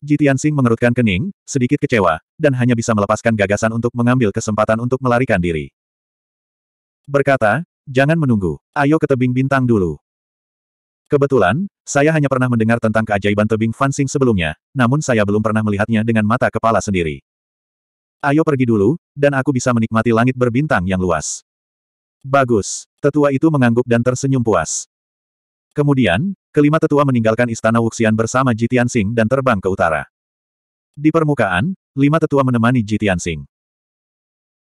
Jitian Sing mengerutkan kening, sedikit kecewa, dan hanya bisa melepaskan gagasan untuk mengambil kesempatan untuk melarikan diri. Berkata, jangan menunggu, ayo ke tebing bintang dulu. Kebetulan, saya hanya pernah mendengar tentang keajaiban tebing Fansing sebelumnya, namun saya belum pernah melihatnya dengan mata kepala sendiri. Ayo pergi dulu, dan aku bisa menikmati langit berbintang yang luas. Bagus, tetua itu mengangguk dan tersenyum puas. Kemudian, Kelima tetua meninggalkan istana Wuxian bersama Jitian Sing dan terbang ke utara. Di permukaan, lima tetua menemani Jitian Sing.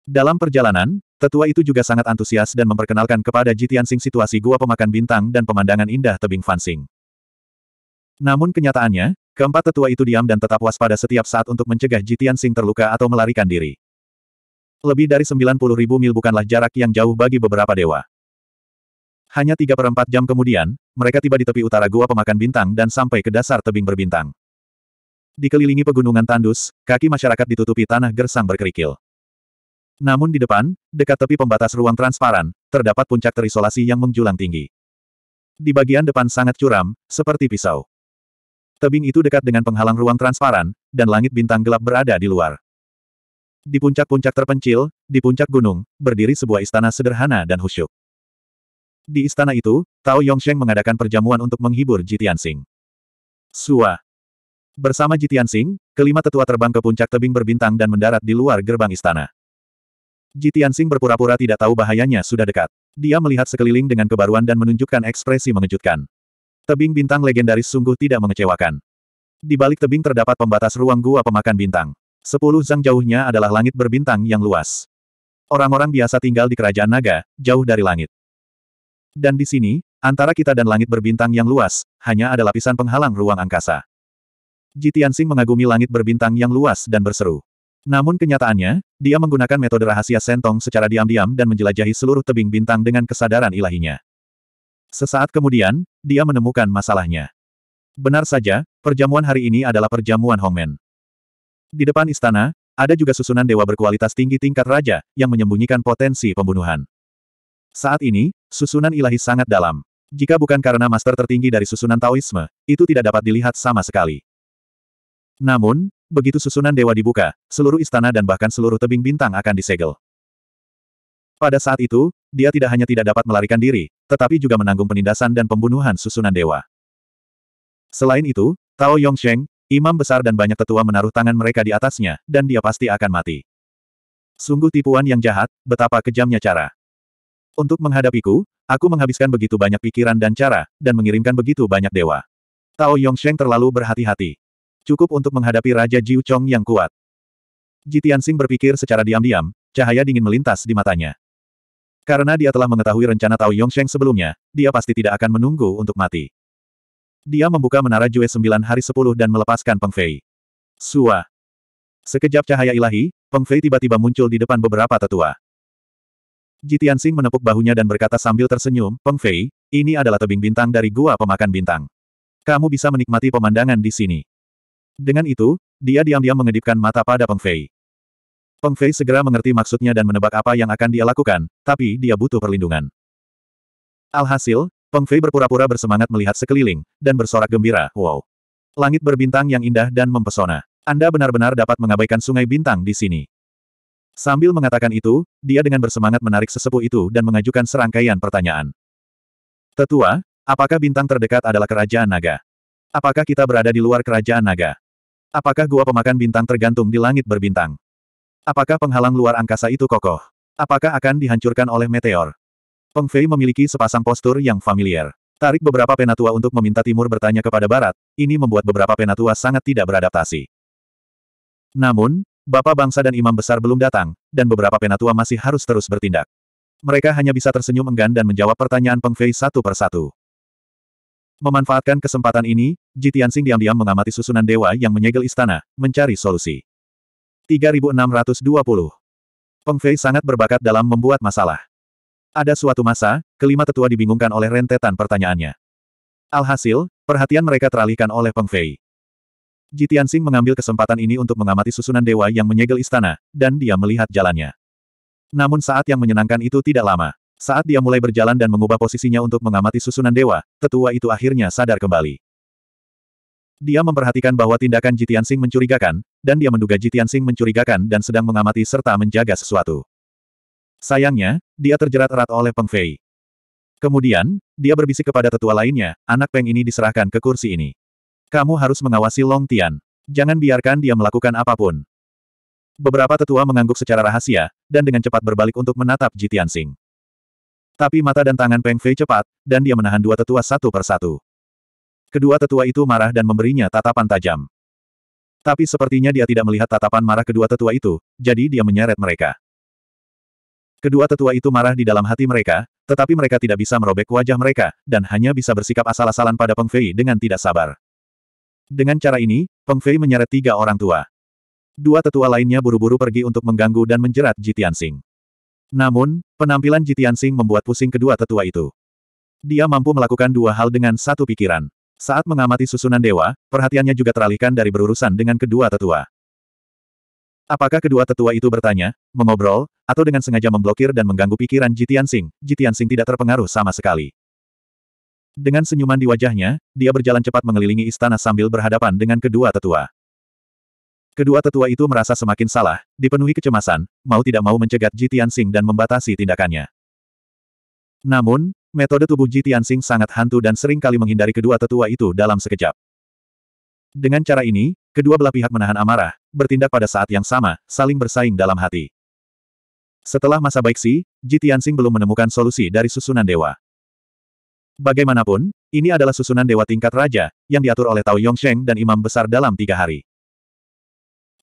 Dalam perjalanan, tetua itu juga sangat antusias dan memperkenalkan kepada Jitian Sing situasi gua pemakan bintang dan pemandangan indah tebing Fansing. Namun kenyataannya, keempat tetua itu diam dan tetap waspada setiap saat untuk mencegah Jitian Sing terluka atau melarikan diri. Lebih dari puluh ribu mil bukanlah jarak yang jauh bagi beberapa dewa. Hanya tiga perempat jam kemudian, mereka tiba di tepi utara gua pemakan bintang dan sampai ke dasar tebing berbintang. Dikelilingi pegunungan tandus, kaki masyarakat ditutupi tanah gersang berkerikil. Namun di depan, dekat tepi pembatas ruang transparan, terdapat puncak terisolasi yang menjulang tinggi. Di bagian depan sangat curam, seperti pisau. Tebing itu dekat dengan penghalang ruang transparan, dan langit bintang gelap berada di luar. Di puncak-puncak terpencil, di puncak gunung, berdiri sebuah istana sederhana dan khusyuk. Di istana itu, Tao Yongsheng mengadakan perjamuan untuk menghibur Jitian Sing. Sua. Bersama Jitian Sing, kelima tetua terbang ke puncak tebing berbintang dan mendarat di luar gerbang istana. Jitian Sing berpura-pura tidak tahu bahayanya sudah dekat. Dia melihat sekeliling dengan kebaruan dan menunjukkan ekspresi mengejutkan. Tebing bintang legendaris sungguh tidak mengecewakan. Di balik tebing terdapat pembatas ruang gua pemakan bintang. Sepuluh zang jauhnya adalah langit berbintang yang luas. Orang-orang biasa tinggal di kerajaan naga, jauh dari langit. Dan di sini, antara kita dan langit berbintang yang luas, hanya ada lapisan penghalang ruang angkasa. Jitiansing mengagumi langit berbintang yang luas dan berseru. Namun kenyataannya, dia menggunakan metode rahasia sentong secara diam-diam dan menjelajahi seluruh tebing bintang dengan kesadaran ilahinya. Sesaat kemudian, dia menemukan masalahnya. Benar saja, perjamuan hari ini adalah perjamuan Hongmen. Di depan istana, ada juga susunan dewa berkualitas tinggi tingkat raja, yang menyembunyikan potensi pembunuhan. Saat ini, Susunan ilahi sangat dalam. Jika bukan karena master tertinggi dari susunan Taoisme, itu tidak dapat dilihat sama sekali. Namun, begitu susunan dewa dibuka, seluruh istana dan bahkan seluruh tebing bintang akan disegel. Pada saat itu, dia tidak hanya tidak dapat melarikan diri, tetapi juga menanggung penindasan dan pembunuhan susunan dewa. Selain itu, Tao Yongsheng, imam besar dan banyak tetua menaruh tangan mereka di atasnya, dan dia pasti akan mati. Sungguh tipuan yang jahat, betapa kejamnya cara. Untuk menghadapiku, aku menghabiskan begitu banyak pikiran dan cara, dan mengirimkan begitu banyak dewa. Tao Yongsheng terlalu berhati-hati. Cukup untuk menghadapi Raja Jiu Chong yang kuat. Ji Tianxing berpikir secara diam-diam, cahaya dingin melintas di matanya. Karena dia telah mengetahui rencana Tao Yongsheng sebelumnya, dia pasti tidak akan menunggu untuk mati. Dia membuka menara Jue 9 hari 10 dan melepaskan Peng Fei. Sua. Sekejap cahaya ilahi, Peng Fei tiba-tiba muncul di depan beberapa tetua. Jitian Sing menepuk bahunya dan berkata sambil tersenyum, Peng Fei, ini adalah tebing bintang dari gua pemakan bintang. Kamu bisa menikmati pemandangan di sini. Dengan itu, dia diam-diam mengedipkan mata pada Peng Fei. Peng Fei segera mengerti maksudnya dan menebak apa yang akan dia lakukan, tapi dia butuh perlindungan. Alhasil, Peng Fei berpura-pura bersemangat melihat sekeliling, dan bersorak gembira, wow. Langit berbintang yang indah dan mempesona. Anda benar-benar dapat mengabaikan sungai bintang di sini. Sambil mengatakan itu, dia dengan bersemangat menarik sesepuh itu dan mengajukan serangkaian pertanyaan. Tetua, apakah bintang terdekat adalah kerajaan naga? Apakah kita berada di luar kerajaan naga? Apakah gua pemakan bintang tergantung di langit berbintang? Apakah penghalang luar angkasa itu kokoh? Apakah akan dihancurkan oleh meteor? Peng Fei memiliki sepasang postur yang familiar. Tarik beberapa penatua untuk meminta timur bertanya kepada barat, ini membuat beberapa penatua sangat tidak beradaptasi. Namun, Bapak bangsa dan imam besar belum datang, dan beberapa penatua masih harus terus bertindak. Mereka hanya bisa tersenyum enggan dan menjawab pertanyaan Peng Fei satu persatu. Memanfaatkan kesempatan ini, Ji Tianxing diam-diam mengamati susunan dewa yang menyegel istana, mencari solusi. 3620 Peng Fei sangat berbakat dalam membuat masalah. Ada suatu masa, kelima tetua dibingungkan oleh rentetan pertanyaannya. Alhasil, perhatian mereka teralihkan oleh Peng Fei. Jitian Sing mengambil kesempatan ini untuk mengamati susunan dewa yang menyegel istana, dan dia melihat jalannya. Namun saat yang menyenangkan itu tidak lama. Saat dia mulai berjalan dan mengubah posisinya untuk mengamati susunan dewa, tetua itu akhirnya sadar kembali. Dia memperhatikan bahwa tindakan Jitian Sing mencurigakan, dan dia menduga Jitian Sing mencurigakan dan sedang mengamati serta menjaga sesuatu. Sayangnya, dia terjerat erat oleh Peng Fei. Kemudian, dia berbisik kepada tetua lainnya, anak Peng ini diserahkan ke kursi ini. Kamu harus mengawasi Long Tian. Jangan biarkan dia melakukan apapun. Beberapa tetua mengangguk secara rahasia, dan dengan cepat berbalik untuk menatap Jitian Sing. Tapi mata dan tangan Peng Fei cepat, dan dia menahan dua tetua satu persatu. Kedua tetua itu marah dan memberinya tatapan tajam. Tapi sepertinya dia tidak melihat tatapan marah kedua tetua itu, jadi dia menyeret mereka. Kedua tetua itu marah di dalam hati mereka, tetapi mereka tidak bisa merobek wajah mereka, dan hanya bisa bersikap asal-asalan pada Peng Fei dengan tidak sabar. Dengan cara ini, Peng Fei menyeret tiga orang tua. Dua tetua lainnya buru-buru pergi untuk mengganggu dan menjerat Tianxing. Namun, penampilan Tianxing membuat pusing kedua tetua itu. Dia mampu melakukan dua hal dengan satu pikiran. Saat mengamati susunan dewa, perhatiannya juga teralihkan dari berurusan dengan kedua tetua. Apakah kedua tetua itu bertanya, mengobrol, atau dengan sengaja memblokir dan mengganggu pikiran Jitian Jitian Sing tidak terpengaruh sama sekali. Dengan senyuman di wajahnya, dia berjalan cepat mengelilingi istana sambil berhadapan dengan kedua tetua. Kedua tetua itu merasa semakin salah, dipenuhi kecemasan, mau tidak mau mencegat Ji Tianxing dan membatasi tindakannya. Namun, metode tubuh Ji Tianxing sangat hantu dan sering kali menghindari kedua tetua itu dalam sekejap. Dengan cara ini, kedua belah pihak menahan amarah, bertindak pada saat yang sama, saling bersaing dalam hati. Setelah masa si, Ji Tianxing belum menemukan solusi dari susunan dewa. Bagaimanapun, ini adalah susunan dewa tingkat raja, yang diatur oleh Tao Yongsheng dan imam besar dalam tiga hari.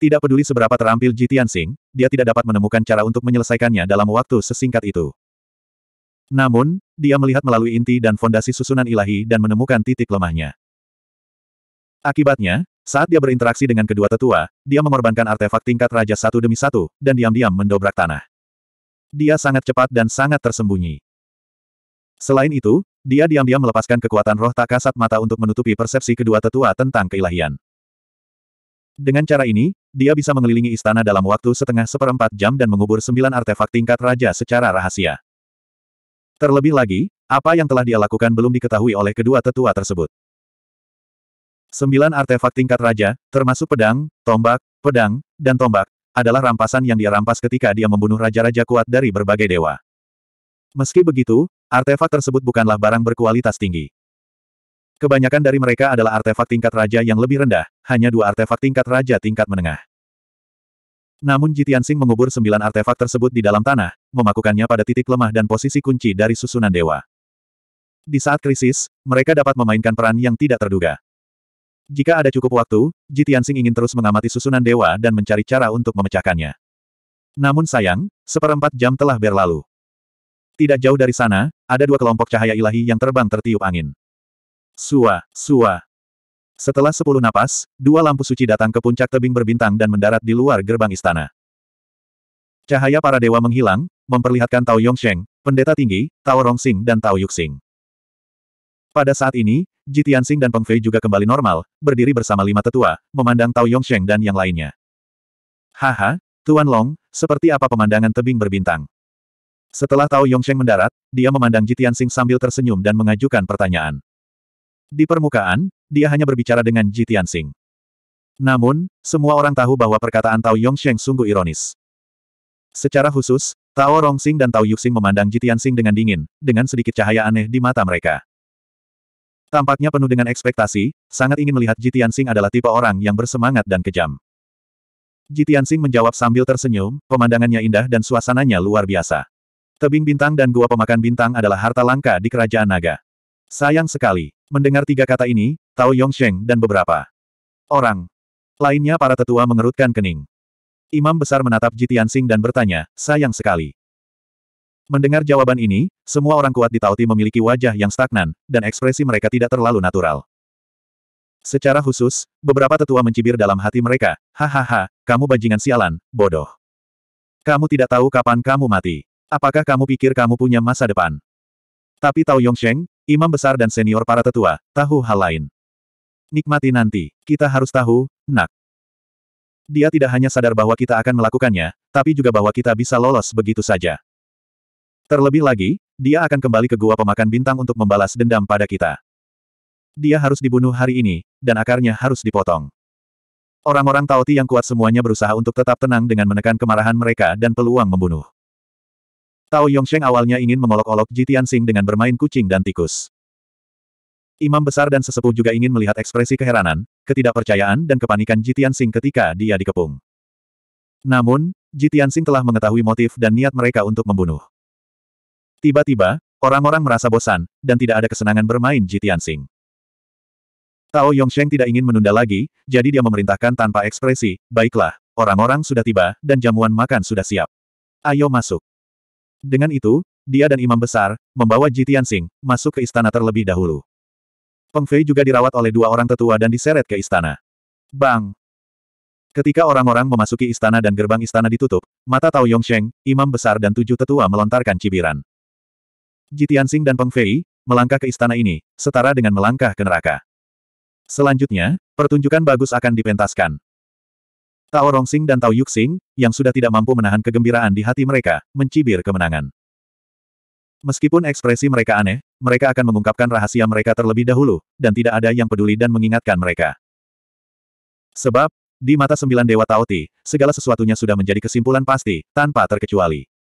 Tidak peduli seberapa terampil Ji Tianxing, dia tidak dapat menemukan cara untuk menyelesaikannya dalam waktu sesingkat itu. Namun, dia melihat melalui inti dan fondasi susunan ilahi dan menemukan titik lemahnya. Akibatnya, saat dia berinteraksi dengan kedua tetua, dia mengorbankan artefak tingkat raja satu demi satu, dan diam-diam mendobrak tanah. Dia sangat cepat dan sangat tersembunyi. Selain itu, dia diam-diam melepaskan kekuatan roh tak kasat mata untuk menutupi persepsi kedua tetua tentang keilahian. Dengan cara ini, dia bisa mengelilingi istana dalam waktu setengah seperempat jam dan mengubur sembilan artefak tingkat raja secara rahasia. Terlebih lagi, apa yang telah dia lakukan belum diketahui oleh kedua tetua tersebut. Sembilan artefak tingkat raja, termasuk pedang, tombak, pedang, dan tombak, adalah rampasan yang dia rampas ketika dia membunuh raja-raja kuat dari berbagai dewa. Meski begitu, artefak tersebut bukanlah barang berkualitas tinggi. Kebanyakan dari mereka adalah artefak tingkat raja yang lebih rendah, hanya dua artefak tingkat raja tingkat menengah. Namun Jitian Jitiansing mengubur sembilan artefak tersebut di dalam tanah, memakukannya pada titik lemah dan posisi kunci dari susunan dewa. Di saat krisis, mereka dapat memainkan peran yang tidak terduga. Jika ada cukup waktu, Jitian Jitiansing ingin terus mengamati susunan dewa dan mencari cara untuk memecahkannya. Namun sayang, seperempat jam telah berlalu. Tidak jauh dari sana, ada dua kelompok cahaya ilahi yang terbang tertiup angin. Sua, sua. Setelah sepuluh napas, dua lampu suci datang ke puncak tebing berbintang dan mendarat di luar gerbang istana. Cahaya para dewa menghilang, memperlihatkan Tao Yongsheng, pendeta tinggi, Tao Rongsing dan Tao Yuxing. Pada saat ini, Ji Tianxing dan Peng Fei juga kembali normal, berdiri bersama lima tetua, memandang Tao Yongsheng dan yang lainnya. Haha, Tuan Long, seperti apa pemandangan tebing berbintang? Setelah Tao Yongsheng mendarat, dia memandang Jitian Sing sambil tersenyum dan mengajukan pertanyaan. Di permukaan, dia hanya berbicara dengan Jitian Sing. Namun, semua orang tahu bahwa perkataan Tao Yongsheng sungguh ironis. Secara khusus, Tao Rongxing dan Tao Yuxing memandang Jitian Sing dengan dingin, dengan sedikit cahaya aneh di mata mereka. Tampaknya penuh dengan ekspektasi, sangat ingin melihat Jitian Sing adalah tipe orang yang bersemangat dan kejam. Jitian Sing menjawab sambil tersenyum, pemandangannya indah dan suasananya luar biasa. Tebing bintang dan gua pemakan bintang adalah harta langka di kerajaan naga. Sayang sekali, mendengar tiga kata ini, Tao Yongsheng dan beberapa orang lainnya para tetua mengerutkan kening. Imam besar menatap Jitiansing dan bertanya, sayang sekali. Mendengar jawaban ini, semua orang kuat di Tauti memiliki wajah yang stagnan, dan ekspresi mereka tidak terlalu natural. Secara khusus, beberapa tetua mencibir dalam hati mereka, hahaha, kamu bajingan sialan, bodoh. Kamu tidak tahu kapan kamu mati. Apakah kamu pikir kamu punya masa depan? Tapi Tao Yongsheng, imam besar dan senior para tetua, tahu hal lain. Nikmati nanti, kita harus tahu, nak. Dia tidak hanya sadar bahwa kita akan melakukannya, tapi juga bahwa kita bisa lolos begitu saja. Terlebih lagi, dia akan kembali ke gua pemakan bintang untuk membalas dendam pada kita. Dia harus dibunuh hari ini, dan akarnya harus dipotong. Orang-orang Ti yang kuat semuanya berusaha untuk tetap tenang dengan menekan kemarahan mereka dan peluang membunuh. Tao Yongsheng awalnya ingin mengolok-olok Ji Tianxing dengan bermain kucing dan tikus. Imam besar dan sesepuh juga ingin melihat ekspresi keheranan, ketidakpercayaan dan kepanikan Ji Tianxing ketika dia dikepung. Namun, Ji Tianxing telah mengetahui motif dan niat mereka untuk membunuh. Tiba-tiba, orang-orang merasa bosan, dan tidak ada kesenangan bermain Ji Tianxing. Tao Yongsheng tidak ingin menunda lagi, jadi dia memerintahkan tanpa ekspresi, baiklah, orang-orang sudah tiba, dan jamuan makan sudah siap. Ayo masuk. Dengan itu, dia dan Imam Besar, membawa Ji Tianxing, masuk ke istana terlebih dahulu. Peng Fei juga dirawat oleh dua orang tetua dan diseret ke istana. Bang! Ketika orang-orang memasuki istana dan gerbang istana ditutup, mata Tao Yongsheng, Imam Besar dan tujuh tetua melontarkan cibiran. Ji Tianxing dan Peng Fei, melangkah ke istana ini, setara dengan melangkah ke neraka. Selanjutnya, pertunjukan bagus akan dipentaskan. Tao Rongsing dan Tao Yuxing, yang sudah tidak mampu menahan kegembiraan di hati mereka, mencibir kemenangan. Meskipun ekspresi mereka aneh, mereka akan mengungkapkan rahasia mereka terlebih dahulu, dan tidak ada yang peduli dan mengingatkan mereka. Sebab, di mata sembilan dewa Taoti, segala sesuatunya sudah menjadi kesimpulan pasti, tanpa terkecuali.